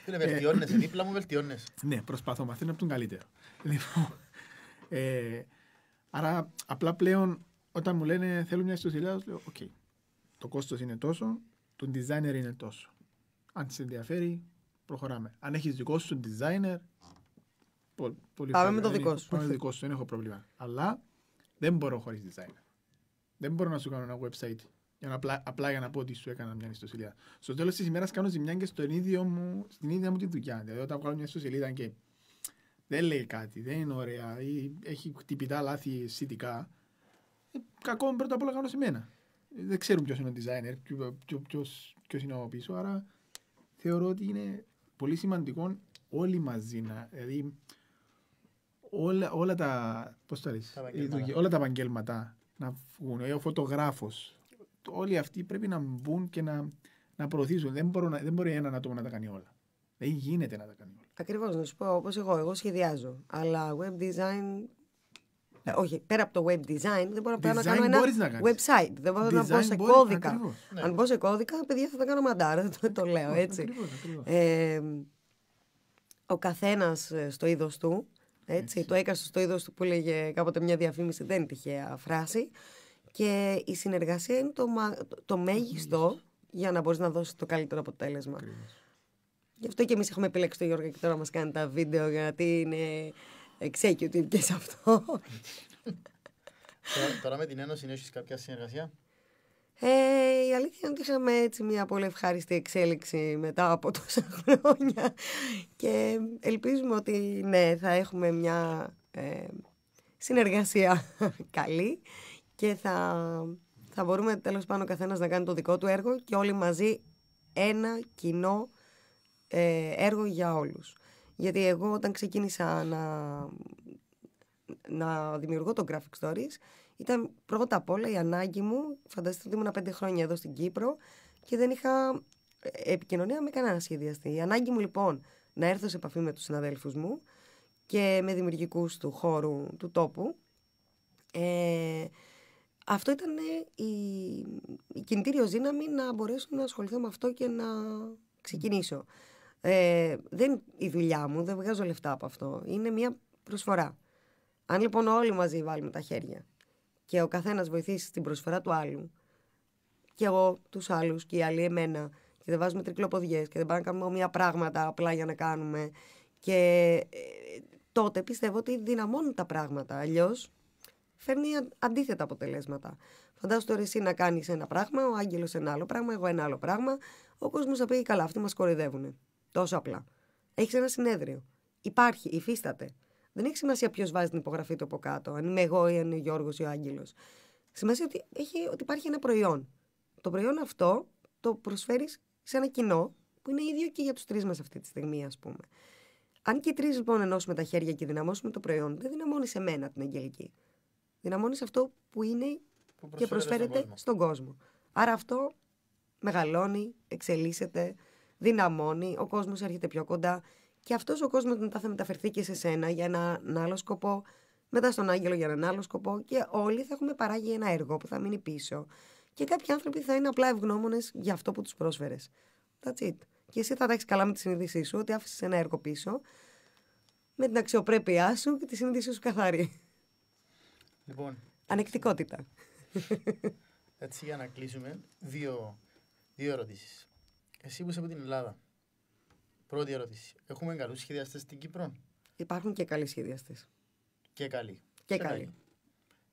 βελτιώνε, βελτιώνεσαι, ε, δίπλα μου βελτιώνεσαι. Ναι, προσπαθώ, μαθαίνω από τον καλύτερο. Λοιπόν, ε, άρα απλά πλέον όταν μου λένε θέλω μια ιστοσελίδα, λέω οκ, okay, το κόστος είναι τόσο, το designer είναι τόσο. Αν σε ενδιαφέρει, προχωράμε. Αν έχεις δικό σου designer, πολύ Πάμε με το δικό σου. Πάμε με το δικό σου, δεν έχω πρόβλημα. Αλλά δεν μπορώ χωρίς designer. Δεν μπορώ να σου κάνω ένα website για να απλά, απλά για να πω ότι σου έκανα μια ιστοσελίδα. Στο τέλος της ημέρας κάνω ζημιά και ίδιο μου, στην ίδια μου τη δουλειά. Δηλαδή, όταν βγάλω μια ιστοσελίδα και δεν λέει κάτι, δεν είναι ωραία ή έχει χτυπητά λάθη σχετικά. ε, κακό πρώτα απ' όλα κάνω σε μένα. Δεν ξέρουν ποιος είναι ο designer, ποιο είναι ο πίσω. Άρα θεωρώ ότι είναι πολύ σημαντικό όλοι μαζί να. Δηλαδή, όλα, όλα τα, πώς λες, ε, όλα τα επαγγέλματα να βγουν, ο φωτογράφος, όλοι αυτοί πρέπει να μπουν και να, να προωθήσουν. Δεν, μπορώ δεν μπορεί έναν άτομο να τα κάνει όλα. Δεν γίνεται να τα κάνει όλα. Ακριβώς, να σου πω όπως εγώ. Εγώ σχεδιάζω. Αλλά web design. Ε, όχι, πέρα από το web design δεν μπορώ design να κάνω ένα να website. Δεν μπορώ design να μπω σε μπορεί, κώδικα. Ναι. Αν μπω σε κώδικα, παιδιά θα τα κάνω μαντάρα. Το, το λέω έτσι. Ακριβώς, ακριβώς. Ε, ο καθένας ε, στο είδος του έτσι, Το έκαστος στο είδος του που έλεγε κάποτε μια διαφήμιση, δεν είναι τυχαία φράση. Και η συνεργασία είναι το, το μέγιστο για να μπορείς να δώσεις το καλύτερο αποτέλεσμα. Γι' αυτό και εμείς έχουμε επιλέξει τον Γιώργο και τώρα μας κάνει τα βίντεο, γιατί είναι εξέκειο και σε αυτό. τώρα, με την Ένωση έχεις κάποια συνεργασία. Ε, η αλήθεια είναι ότι είχαμε έτσι μια πολύ ευχάριστη εξέλιξη μετά από τόσα χρόνια και ελπίζουμε ότι ναι, θα έχουμε μια ε, συνεργασία καλή και θα, θα μπορούμε τέλος πάνω καθένας να κάνει το δικό του έργο και όλοι μαζί ένα κοινό ε, έργο για όλους. Γιατί εγώ όταν ξεκίνησα να, να δημιουργώ το Graphic Stories ήταν πρώτα απ' όλα η ανάγκη μου. Φανταστείτε ότι ήμουν πέντε χρόνια εδώ στην Κύπρο και δεν είχα ε, επικοινωνία με κανένα σχεδιαστή. Η ανάγκη μου λοιπόν να έρθω σε επαφή με τους συναδέλφους μου και με δημιουργικούς του χώρου, του τόπου. Ε, αυτό ήταν ε, η, η κινητήριος δύναμη να μπορέσω να ασχοληθώ με αυτό και να ξεκινήσω. Ε, δεν η δουλειά μου, δεν βγάζω λεφτά από αυτό. Είναι μια προσφορά. Αν λοιπόν όλοι μαζί βάλουμε τα χέρια και ο καθένας βοηθήσει στην προσφορά του άλλου και εγώ τους άλλους και οι άλλοι εμένα και δεν βάζουμε τρικλοποδιές και δεν πάμε να κάνουμε ομοία πράγματα απλά για να κάνουμε και ε, τότε πιστεύω ότι δυναμώνουν τα πράγματα αλλιώς φέρνει αντίθετα αποτελέσματα. Φαντάζομαι τώρα εσύ να κάνεις ένα πράγμα, ο Άγγελος ένα άλλο πράγμα, εγώ ένα άλλο πράγμα. Ο κόσμος θα πει: Καλά, αυτοί μας κοροϊδεύουν. Τόσο απλά. Έχεις ένα συνέδριο. Υπάρχει, υφίσταται δεν έχει σημασία ποιος βάζει την υπογραφή του από κάτω, αν είμαι εγώ ή αν είναι ο Γιώργος ή ο Άγγελος. Σημασία ότι, έχει, ότι υπάρχει ένα προϊόν. Το προϊόν αυτό το προσφέρεις σε ένα κοινό που είναι ίδιο και για τους τρεις μας αυτή τη στιγμή, ας πούμε. Αν και οι τρεις λοιπόν ενώσουμε τα χέρια και δυναμώσουμε το προϊόν, δεν δυναμώνει σε μένα την Αγγελική. Δυναμώνει αυτό που είναι και προσφέρεται στον κόσμο. στον κόσμο. Άρα αυτό μεγαλώνει, εξελίσσεται, δυναμώνει, ο κόσμος έρχεται πιο κοντά. Και αυτός ο κόσμος μετά θα μεταφερθεί και σε σένα για έναν άλλο σκοπό, μετά στον Άγγελο για έναν άλλο σκοπό. Και όλοι θα έχουμε παράγει ένα έργο που θα μείνει πίσω. Και κάποιοι άνθρωποι θα είναι απλά ευγνώμονες για αυτό που τους πρόσφερες. That's it. Και εσύ θα τα έχεις καλά με τη συνείδησή σου ότι άφησες ένα έργο πίσω με την αξιοπρέπειά σου και τη συνείδησή σου καθαρή. Λοιπόν. Ανεκτικότητα. Έτσι για να κλείσουμε, δύο, δύο ερωτήσεις. Εσύ που είσαι από την Ελλάδα, Πρώτη ερώτηση. Έχουμε καλούς σχεδιαστές στην Κύπρο. Υπάρχουν και καλοί σχεδιαστές. Και καλοί. Και καλοί. καλοί.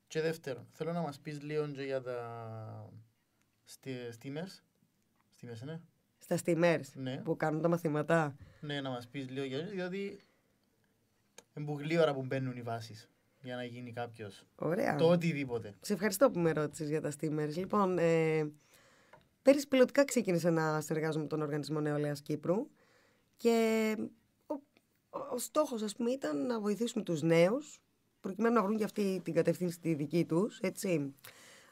Και δεύτερον, θέλω να μας πεις λίγο για τα. Steamers. ναι. Στα Steamers ναι. που κάνουν τα μαθήματα. Ναι, να μας πεις λίγο για διότι. Εμπουγλή ώρα που μπαίνουν οι βάσεις για να γίνει κάποιος. Ωραία. Το οτιδήποτε. Σε ευχαριστώ που με ρώτησες για τα Steamers. Λοιπόν, ε, πέρυσι πιλωτικά ξεκίνησα να συνεργάζομαι με τον Οργανισμό Νεολαίας Κύπρου. Και ο, ο στόχος, ας πούμε, ήταν να βοηθήσουμε τους νέους, προκειμένου να βρουν και αυτή την κατευθύνση τη δική τους, έτσι,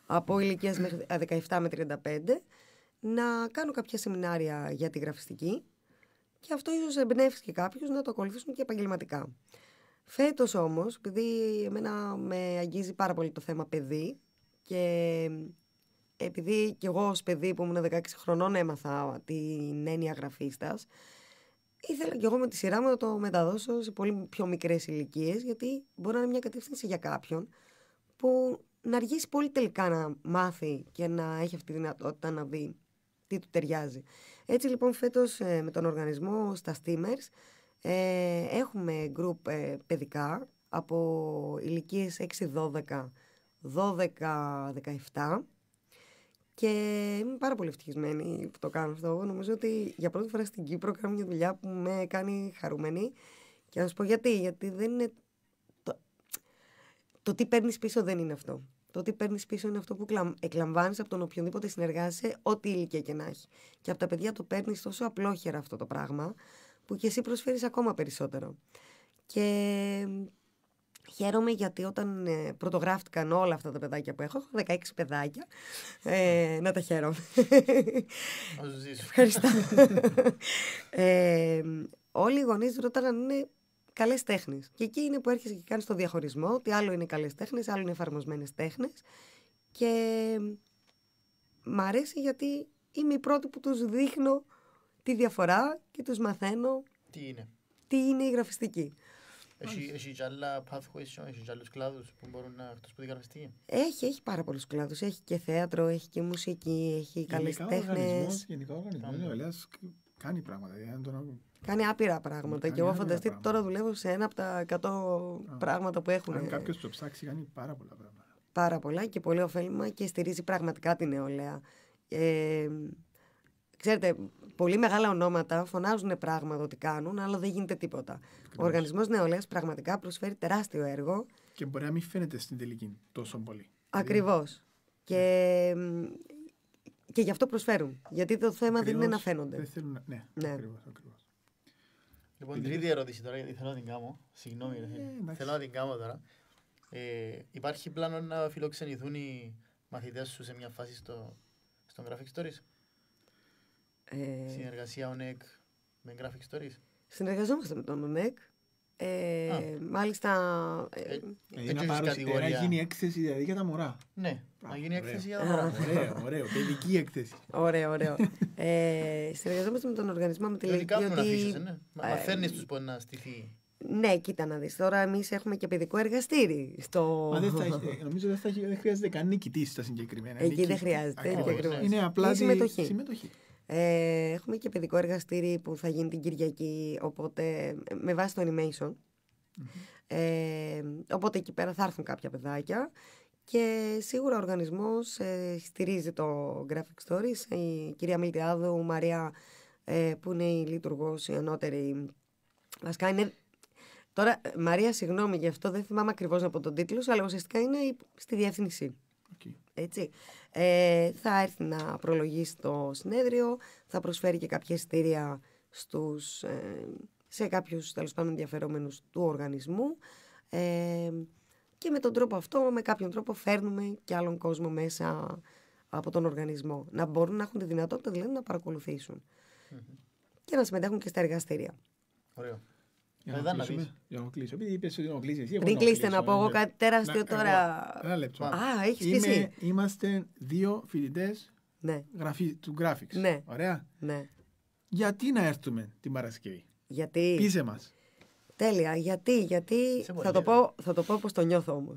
από ηλικία 17 με 35, να κάνουν κάποια σεμινάρια για τη γραφιστική και αυτό ίσως εμπνεύσει και κάποιους να το ακολουθήσουν και επαγγελματικά. Φέτος όμως, επειδή εμένα με αγγίζει πάρα πολύ το θέμα παιδί και επειδή κι εγώ ως παιδί που ήμουν 16 χρονών έμαθα την έννοια γραφίστας, ήθελα κι εγώ με τη σειρά μου να το μεταδώσω σε πολύ πιο μικρές ηλικίες, γιατί μπορεί να είναι μια κατεύθυνση για κάποιον που να αργήσει πολύ τελικά να μάθει και να έχει αυτή τη δυνατότητα να δει τι του ταιριάζει. Έτσι λοιπόν φέτος ε, με τον οργανισμό στα Steamers ε, έχουμε γκρουπ ε, παιδικά από ηλικίες 6-12, 12-17 και είμαι πάρα πολύ ευτυχισμένη που το κάνω αυτό. Νομίζω ότι για πρώτη φορά στην Κύπρο κάνω μια δουλειά που με κάνει χαρούμενη. Και να σου πω γιατί. Γιατί δεν είναι. Το, το τι παίρνεις πίσω δεν είναι αυτό. Το τι παίρνεις πίσω είναι αυτό που εκλαμβάνεις από τον οποιονδήποτε συνεργάσαι, ό,τι ηλικία και να έχει. Και από τα παιδιά το παίρνεις τόσο απλόχερα αυτό το πράγμα, που κι εσύ προσφέρεις ακόμα περισσότερο. Και Χαίρομαι γιατί όταν ε, πρωτογράφτηκαν όλα αυτά τα παιδάκια που έχω, έχω 16 παιδάκια, ε, να τα χαίρομαι. Ευχαριστώ. ε, όλοι οι γονείς ρωτάνε αν είναι καλές τέχνες. Και εκεί είναι που έρχεσαι και κάνεις το διαχωρισμό, ότι άλλο είναι καλές τέχνες, άλλο είναι εφαρμοσμένες τέχνες. Και μ' αρέσει γιατί είμαι η πρώτη που τους δείχνω τη διαφορά και τους μαθαίνω τι είναι, τι είναι η γραφιστική. Έχει και άλλα pathways, έχει και άλλους κλάδους που μπορούν να Έχει, έχει πάρα πολλούς κλάδους. Έχει και θέατρο, έχει και μουσική, έχει τέχνες. Γενικά ο οργανισμός, ο Ελλάς κάνει πράγματα. Κάνει άπειρα πράγματα. Και εγώ φανταστείτε τώρα δουλεύω σε ένα από τα 100 πράγματα που έχουν. Αν ε, κάποιος το ψάξει, κάνει πάρα πολλά πράγματα. Πάρα πολλά και πολύ ωφέλιμα και στηρίζει πραγματικά την νεολαία. Ε, ξέρετε, πολύ μεγάλα ονόματα φωνάζουν πράγματα ότι κάνουν, αλλά δεν γίνεται τίποτα. Ο Οργανισμός Νεολαίας πραγματικά προσφέρει τεράστιο έργο. Και μπορεί να μην φαίνεται στην τελική τόσο πολύ. Ακριβώς. Και, και γι' αυτό προσφέρουν. Γιατί το θέμα δεν είναι να φαίνονται. ναι, ναι. Ακριβώς, Λοιπόν, τρίτη ερώτηση τώρα, γιατί θέλω να την κάνω. Συγγνώμη, ε, θέλω να την κάνω τώρα. Ε, υπάρχει πλάνο να φιλοξενηθούν οι μαθητές σου σε μια φάση στο, στο Graphic Stories. Ε... Συνεργασία ο με Graphic Stories. Συνεργαζόμαστε με τον ΝΕΚ. Ε, μάλιστα. Ε, ε, να ε, έκθεση δηλαδή για τα μωρά. Ναι, να γίνει έκθεση για τα μωρά. Ωραίο, ωραίο. Παιδική έκθεση. Ωραίο, ωραίο. ε, συνεργαζόμαστε με τον οργανισμό με τη λέξη. Τελικά να αφήσει, ναι. Ε, του πώ να στηθεί. Ναι, κοίτα να δεις. Τώρα εμείς έχουμε και παιδικό εργαστήρι. Στο... Μα δεν θα, ε, νομίζω δεν, θα, δεν χρειάζεται καν νικητής στα συγκεκριμένα. Εκεί δεν χρειάζεται. Ακριβώς, είναι απλά συμμετοχή. συμμετοχή. Ε, έχουμε και παιδικό εργαστήρι που θα γίνει την Κυριακή, οπότε ε, με βάση το animation. Ε, οπότε εκεί πέρα θα έρθουν κάποια παιδάκια και σίγουρα ο οργανισμός ε, στηρίζει το Graphic Stories. Η κυρία Μιλτιάδου, Μαρία, ε, που είναι η λειτουργός, η ανώτερη βασικά Τώρα, ε, Μαρία, συγγνώμη γι' αυτό, δεν θυμάμαι ακριβώς από τον τίτλο, αλλά ουσιαστικά είναι στη διεύθυνση έτσι. Ε, θα έρθει να προλογίσει το συνέδριο, θα προσφέρει και κάποια εισιτήρια στους, ε, σε κάποιους τέλος πάντων ενδιαφερόμενους του οργανισμού ε, και με τον τρόπο αυτό, με κάποιον τρόπο φέρνουμε και άλλον κόσμο μέσα από τον οργανισμό. Να μπορούν να έχουν τη δυνατότητα δηλαδή να παρακολουθησουν Και να συμμετέχουν και στα εργαστήρια. Για ε, να να κλείσω. Επειδή ότι να κλείστε να πω ε, εγώ ναι. κάτι τεράστιο τώρα. Ένα λεπτό. Α, έχει κλείσει. Είμαστε δύο φοιτητές ναι. του graphics. Ναι. Ωραία. Γιατί να έρθουμε την Παρασκευή. Γιατί. Πείσε μας. Τέλεια. Γιατί, γιατί. Θα το, πω, θα το πω το νιώθω όμως.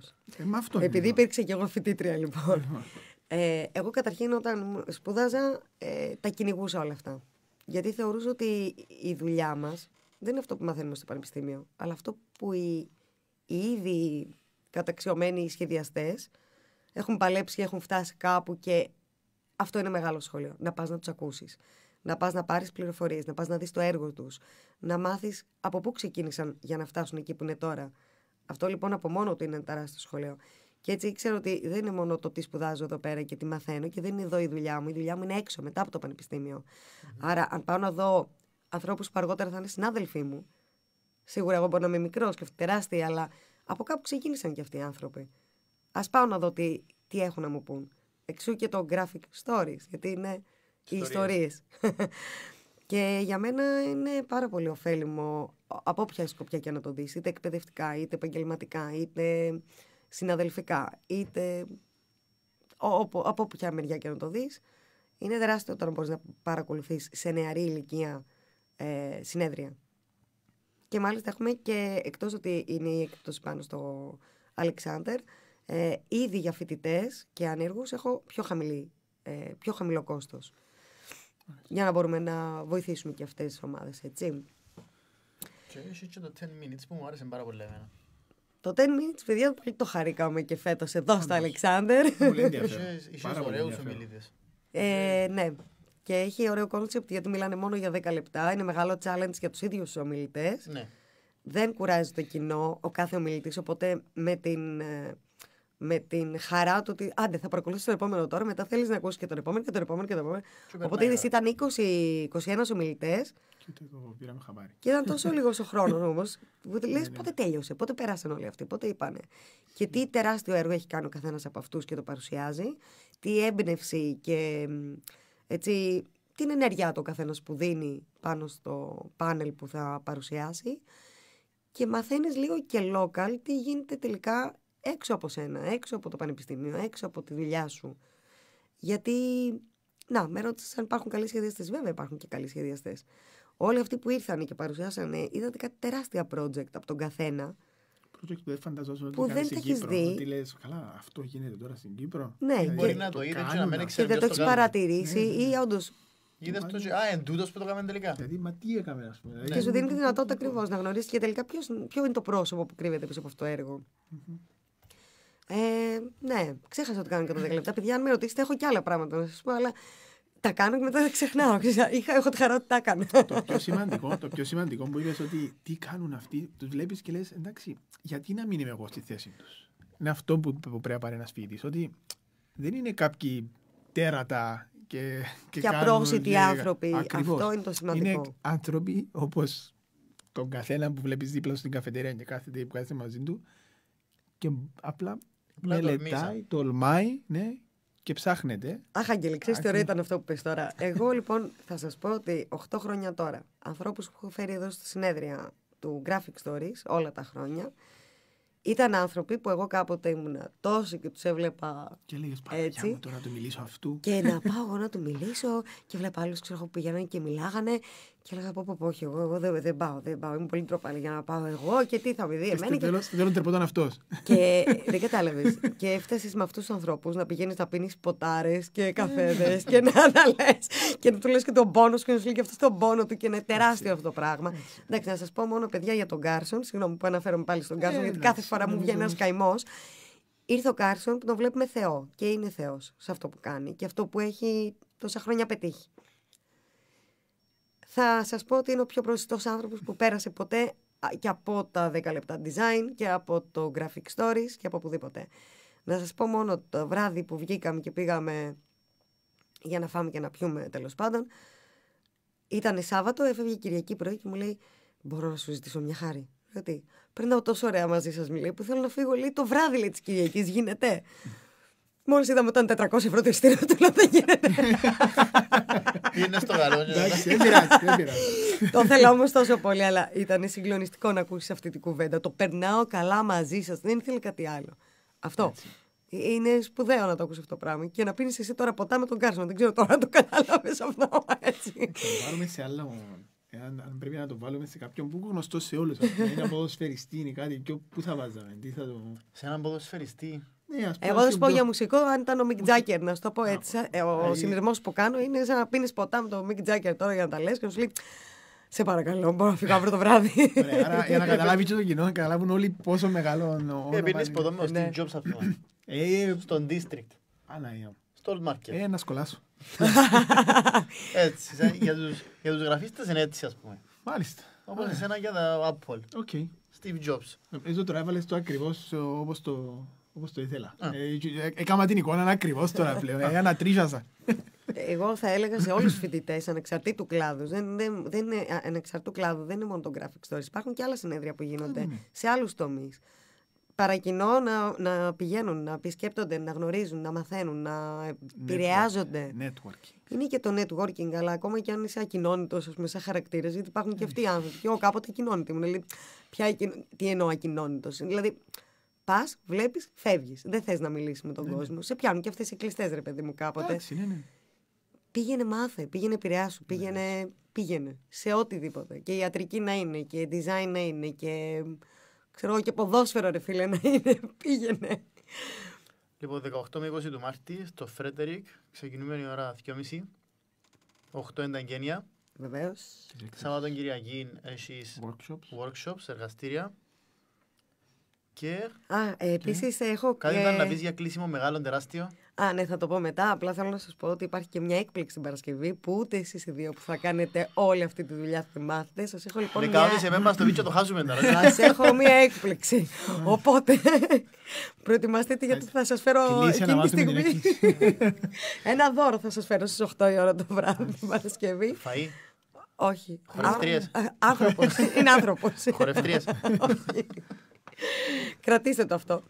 Ε, Επειδή υπήρξε και εγώ φοιτήτρια λοιπόν. ε, εγώ καταρχήν όταν σπουδάζα ε, τα κυνηγούσα όλα αυτά. Γιατί θεωρούσα ότι η δουλειά μας δεν είναι αυτό που μαθαίνουμε στο πανεπιστήμιο, αλλά αυτό που οι, οι ήδη καταξιωμένοι σχεδιαστές έχουν παλέψει και έχουν φτάσει κάπου και αυτό είναι μεγάλο σχολείο. Να πας να τους ακούσεις. Να πας να πάρεις πληροφορίες, να πας να δεις το έργο τους, να μάθεις από πού ξεκίνησαν για να φτάσουν εκεί που είναι τώρα. Αυτό λοιπόν από μόνο του είναι ένα τεράστιο σχολείο. Και έτσι ήξερα ότι δεν είναι μόνο το τι σπουδάζω εδώ πέρα και τι μαθαίνω και δεν είναι εδώ η δουλειά μου. Η δουλειά μου είναι έξω μετά από το πανεπιστημιο Άρα, αν πάω να δω ανθρώπους που αργότερα θα είναι συνάδελφοί μου. Σίγουρα εγώ μπορώ να είμαι μικρός και τεράστια, αλλά από κάπου ξεκίνησαν και αυτοί οι άνθρωποι. Ας πάω να δω τι, τι έχουν να μου πούν. Εξού και το graphic stories, γιατί είναι οι ιστορίες. και για μένα είναι πάρα πολύ ωφέλιμο από όποια σκοπιά και να το δεις, είτε εκπαιδευτικά, είτε επαγγελματικά, είτε συναδελφικά, είτε από, από όποια μεριά και να το δεις. Είναι τεράστιο όταν μπορείς να παρακολουθείς σε νεαρή ηλικία ε, συνέδρια. Και μάλιστα έχουμε και εκτός ότι είναι η έκπτωση πάνω στο Αλεξάνδερ, ε, ήδη για φοιτητές και ανέργους έχω πιο, χαμηλή, ε, πιο χαμηλό κόστος. Για να μπορούμε να βοηθήσουμε και αυτές τις ομάδες, έτσι. Και έχει και το 10 minutes που μου άρεσε πάρα πολύ εμένα. Το 10 minutes, παιδιά, πολύ το χαρήκαμε και φέτος εδώ στο Αλεξάνδρ. Πολύ ενδιαφέρον. ωραίους ωραίου ομιλητές. Ε, ναι. Και έχει ωραίο κόνσεπτ γιατί μιλάνε μόνο για 10 λεπτά. Είναι μεγάλο challenge για τους ίδιους τους ομιλητές. Ναι. Δεν κουράζει το κοινό ο κάθε ομιλητής. Οπότε με την, ε, με την χαρά του ότι άντε θα παρακολουθήσει το επόμενο τώρα, μετά θέλεις να ακούσεις και τον επόμενο και τον επόμενο και τον επόμενο. οπότε είδες ήταν 20-21 ομιλητές. Και το πήραμε χαμπάρι. Και ήταν τόσο λίγος ο χρόνος όμως. Ναι, ναι. Λες πότε τέλειωσε, πότε περάσαν όλοι αυτοί, πότε είπανε. Και τι ναι. τεράστιο έργο έχει κάνει ο καθένας από αυτούς και το παρουσιάζει. Τι έμπνευση και έτσι, την ενέργειά του ο καθένας που δίνει πάνω στο πάνελ που θα παρουσιάσει και μαθαίνεις λίγο και local τι γίνεται τελικά έξω από σένα, έξω από το πανεπιστήμιο, έξω από τη δουλειά σου. Γιατί, να, με ρώτησες αν υπάρχουν καλοί σχεδιαστές. Βέβαια υπάρχουν και καλοί σχεδιαστές. Όλοι αυτοί που ήρθαν και παρουσιάσανε, είδατε κάτι τεράστια project από τον καθένα project που δεν φανταζόσουν ότι δεν έχει δει. Ότι λες, καλά, αυτό γίνεται τώρα στην Κύπρο. Ναι, δηλαδή, μπορεί να το είδες και να μην Και δεν το έχει παρατηρήσει ναι, ή ναι. όντως Είδες Α, εν τούτος που το έκαμε τελικά. Δηλαδή, μα τι έκαμε, ας πούμε. Και δηλαδή, σου δίνει τη δυνατότητα ακριβώς να γνωρίσεις και τελικά ποιος είναι το πρόσωπο που κρύβεται πίσω από αυτό το εργο Ε, ναι, ξέχασα ότι κάνω και τα 10 λεπτά. Παιδιά, αν με ρωτήσετε, έχω και άλλα πράγματα να σας πω, αλλά τα κάνω και μετά τα ξεχνάω. Είχα, έχω τη χαρά ότι τα έκανα. Το πιο σημαντικό, το πιο σημαντικό που είπες ότι τι κάνουν αυτοί, τους βλέπεις και λες, εντάξει, γιατί να μην είμαι εγώ στη θέση τους. Είναι αυτό που, πρέπει να πάρει ένας φοιτητής. Ότι δεν είναι κάποιοι τέρατα και, και, και απρόσιτοι άνθρωποι. Ακριβώς. Αυτό είναι το σημαντικό. Είναι άνθρωποι όπως τον καθένα που βλέπεις δίπλα στην καφετέρια και κάθεται, κάθεται μαζί του και απλά μελετάει, τολμάει ναι, και ψάχνετε. Αχ, Αγγελή, ξέρεις τι ωραία ήταν αυτό που πει τώρα. Εγώ λοιπόν θα σας πω ότι 8 χρόνια τώρα, ανθρώπους που έχω φέρει εδώ στη συνέδρια του Graphic Stories όλα τα χρόνια, ήταν άνθρωποι που εγώ κάποτε ήμουν τόσο και τους έβλεπα. Και έτσι. τώρα να του μιλήσω αυτού. Και να πάω εγώ να του μιλήσω και βλέπα άλλους που πηγαίνανε και μιλάγανε και έλεγα: Πώ, πω, πω, όχι, εγώ, εγώ δεν, δεν, πάω, δεν πάω. Είμαι πολύ ντροπαλή για να πάω εγώ και τι θα με δει εμένα. Και δεν τρεπόταν αυτός. Και δεν κατάλαβες. και έφτασες με αυτούς τους ανθρώπους να πηγαίνεις να πίνεις ποτάρες και ναι. καφέδες και να τα λε. Και να του λες και τον πόνο σου και να σου λέει και αυτός τον πόνο του και είναι τεράστιο αυτό το πράγμα. Εντάξει, να σας πω μόνο παιδιά για τον Κάρσον. Συγγνώμη που αναφέρομαι πάλι στον Κάρσον, ε, γιατί κάθε φορά μου βγαίνει ένας καημός. Ήρθε ο Κάρσον που τον βλέπουμε Θεό και είναι Θεός σε αυτό που κάνει και αυτό που έχει τόσα χρόνια πετύχει θα σας πω ότι είναι ο πιο προσιτός άνθρωπος που πέρασε ποτέ και από τα 10 λεπτά design και από το graphic stories και από οπουδήποτε. Να σας πω μόνο το βράδυ που βγήκαμε και πήγαμε για να φάμε και να πιούμε τέλος πάντων. Ήταν Σάββατο, έφευγε η Κυριακή πρωί και μου λέει μπορώ να σου ζητήσω μια χάρη. Γιατί περνάω τόσο ωραία μαζί σας μιλή που θέλω να φύγω λέει το βράδυ λέει, της Κυριακής γίνεται. Μόλις είδαμε ότι ήταν 400 ευρώ το ειστήριο του, δεν γίνεται. Είναι στο γαλόνι. Εντάξει, δεν πειράζει, δεν πειράζει. Το θέλω όμως τόσο πολύ, αλλά ήταν συγκλονιστικό να ακούσεις αυτή την κουβέντα. Το περνάω καλά μαζί σας. Δεν ήθελε κάτι άλλο. Αυτό. Είναι σπουδαίο να το ακούσεις αυτό το πράγμα. Και να πίνεις εσύ τώρα ποτά με τον Κάρσον. Δεν ξέρω τώρα αν το κατάλαβε αυτό. Έτσι. Το βάλουμε σε άλλο. Αν, πρέπει να το βάλουμε σε κάποιον που είναι γνωστός σε όλους. Είναι ποδοσφαιριστή, είναι κάτι. πού θα βάζαμε, τι θα το. Σε έναν ποδοσφαιριστή. Ναι, Εγώ θα σου πω για μουσικό, αν ήταν ο Μικ Τζάκερ, να σου το πω έτσι. Ε, ο συνειδημός που κάνω είναι σαν να πίνεις ποτά με τον Μικ Τζάκερ τώρα για να τα λες και να σου λέει σε παρακαλώ, μπορώ να φύγω αύριο το βράδυ. Άρα, για να καταλάβει και το κοινό, να καταλάβουν όλοι πόσο μεγάλο όνομα. Επίνεις ποτά με τον ναι. Steve Jobs ε, ε, Στον District. Αναία. Στο Old Market. Ε, να Έτσι, για τους γραφίστες είναι έτσι ας πούμε. Μάλιστα. Όπως εσένα για τα Apple. Οκ. Steve Jobs. τώρα έβαλες το ακριβώς όπως το όπως το ήθελα. Ε, ε, έκανα την εικόνα ακριβώς τώρα πλέον, ε, τρίζασα. Εγώ θα έλεγα σε όλους τους φοιτητές ανεξαρτήτου κλάδου. Δεν, είναι ανεξαρτήτου κλάδου, δεν είναι μόνο το graphic stories. Υπάρχουν και άλλα συνέδρια που γίνονται ναι. σε άλλους τομείς. Παρακινώ να, να πηγαίνουν, να επισκέπτονται, να γνωρίζουν, να μαθαίνουν, να επηρεάζονται. Networking. Είναι και το networking, αλλά ακόμα και αν είσαι ακοινώνητος, ας πούμε, σαν χαρακτήρα, γιατί υπάρχουν και αυτοί οι άνθρωποι. εγώ κάποτε ακοινώνητο Μου λέει, τι εννοώ ακοινώνητος. Δηλαδή, Πας, βλέπεις, φεύγεις. Δεν θες να μιλήσεις με τον ναι, ναι. κόσμο. Σε πιάνουν και αυτές οι κλειστέ, ρε παιδί μου, κάποτε. Ναι, πήγαινε μάθε, πήγαινε επηρεάσου, πήγαινε, πήγαινε σε οτιδήποτε. Και ιατρική να είναι, και design να είναι, και ξέρω και ποδόσφαιρο ρε φίλε να είναι, πήγαινε. Λοιπόν, 18 με 20 του Μάρτη στο Φρέτερικ, ξεκινούμε η ώρα 2.30, 8 γένεια. Βεβαίως. Σάββατο Κυριακή έχεις workshops. workshops, εργαστήρια. Κέρ. Α, επίση και... έχω. Κάτι ήταν να πεις για κλείσιμο μεγάλο, τεράστιο. Α, ναι, θα το πω μετά. Απλά θέλω να σας πω ότι υπάρχει και μια έκπληξη την Παρασκευή που ούτε εσείς οι δύο που θα κάνετε όλη αυτή τη δουλειά θα μάθετε. Σας έχω λοιπόν. Ναι, κάνω σε μένα στο βίντεο το χάσουμε τώρα. Σας έχω μια έκπληξη. Οπότε προετοιμαστείτε γιατί θα σας φέρω εκείνη τη στιγμή. Ένα δώρο θα σας φέρω στις 8 η ώρα το βράδυ την Παρασκευή. Φαΐ. Όχι. Χορευτρίες. Άνθρωπος. Είναι άνθρωπος. Χορευτρίες. Κρατήστε το αυτό.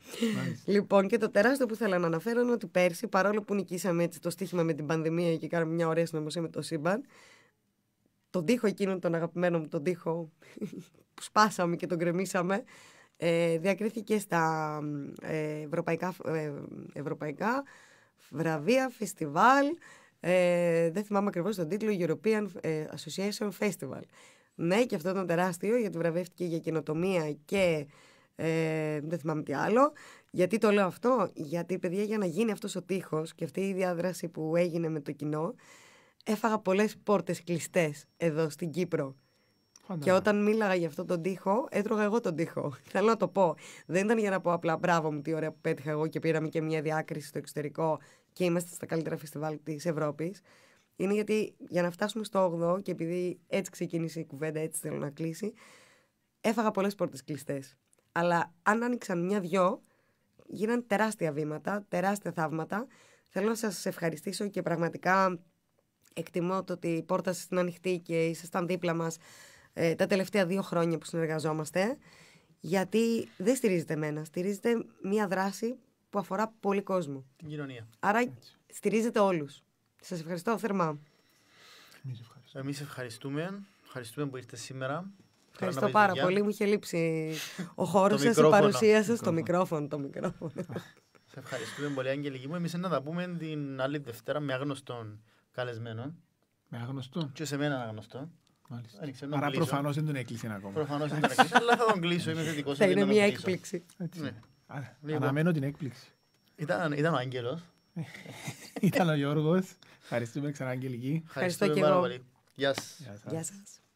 Λοιπόν, και το τεράστιο που θέλω να αναφέρω είναι ότι πέρσι, παρόλο που νικήσαμε έτσι το στοίχημα με την πανδημία και κάναμε μια ωραία συνωμοσία με το σύμπαν, τον τοίχο εκείνο, τον αγαπημένο μου, τον τοίχο που σπάσαμε και τον κρεμίσαμε, ε, διακρίθηκε στα ε, ευρωπαϊκά, ε, ευρωπαϊκά βραβεία, φεστιβάλ, ε, δεν θυμάμαι ακριβώς τον τίτλο, European ε, Association Festival. Ναι, και αυτό ήταν τεράστιο, γιατί βραβεύτηκε για καινοτομία και ε, δεν θυμάμαι τι άλλο. Γιατί το λέω αυτό, γιατί παιδιά για να γίνει αυτός ο τείχος και αυτή η διάδραση που έγινε με το κοινό, έφαγα πολλές πόρτες κλειστές εδώ στην Κύπρο. Και όταν μίλαγα για αυτό τον τείχο έτρωγα εγώ τον τείχο Θέλω να το πω. Δεν ήταν για να πω απλά μπράβο μου, τι ωραία που πέτυχα εγώ και πήραμε και μια διάκριση στο εξωτερικό και είμαστε στα καλύτερα φεστιβάλ της Ευρώπης. Είναι γιατί για να φτάσουμε στο 8ο και επειδή έτσι ξεκίνησε η κουβέντα, έτσι θέλω να κλείσει, έφαγα πολλές πόρτες κλειστές. Αλλά αν άνοιξαν μια-δυο, γίνανε τεράστια βήματα, τεράστια θαύματα. Θέλω να σας ευχαριστήσω και πραγματικά εκτιμώ το ότι η πόρτα σας ανοιχτή και ήσασταν δίπλα μας ε, τα τελευταία δύο χρόνια που συνεργαζόμαστε. Γιατί δεν στηρίζετε εμένα, στηρίζεται μια δράση που αφορά πολύ κόσμο. Την κοινωνία. Άρα Έτσι. στηρίζετε όλους. Σας ευχαριστώ θερμά. Εμείς ευχαριστούμε. Εμείς ευχαριστούμε. Ευχαριστούμε που ήρθατε σήμερα. Ευχαριστώ πάρα πολύ. Μου είχε λείψει ο χώρος σας, η παρουσία σας, το μικρόφωνο. Το Σε ευχαριστούμε πολύ, Αγγελική μου. Εμείς να τα πούμε την άλλη Δευτέρα με άγνωστον καλεσμένο. Με άγνωστον. Και σε μένα άγνωστο. Μάλιστα. Άρα προφανώς δεν τον έκλεισε ακόμα. Προφανώς δεν τον έκλεισε, αλλά θα τον κλείσω. Είμαι θετικός. Θα είναι μια έκπληξη. Ναι. Λοιπόν. Αναμένω την έκπληξη. Ήταν, ο Άγγελος. ήταν ο Γιώργος. Ευχαριστούμε ξανά, Αγγελική. Ευχαριστώ, και εγώ. Γεια σας.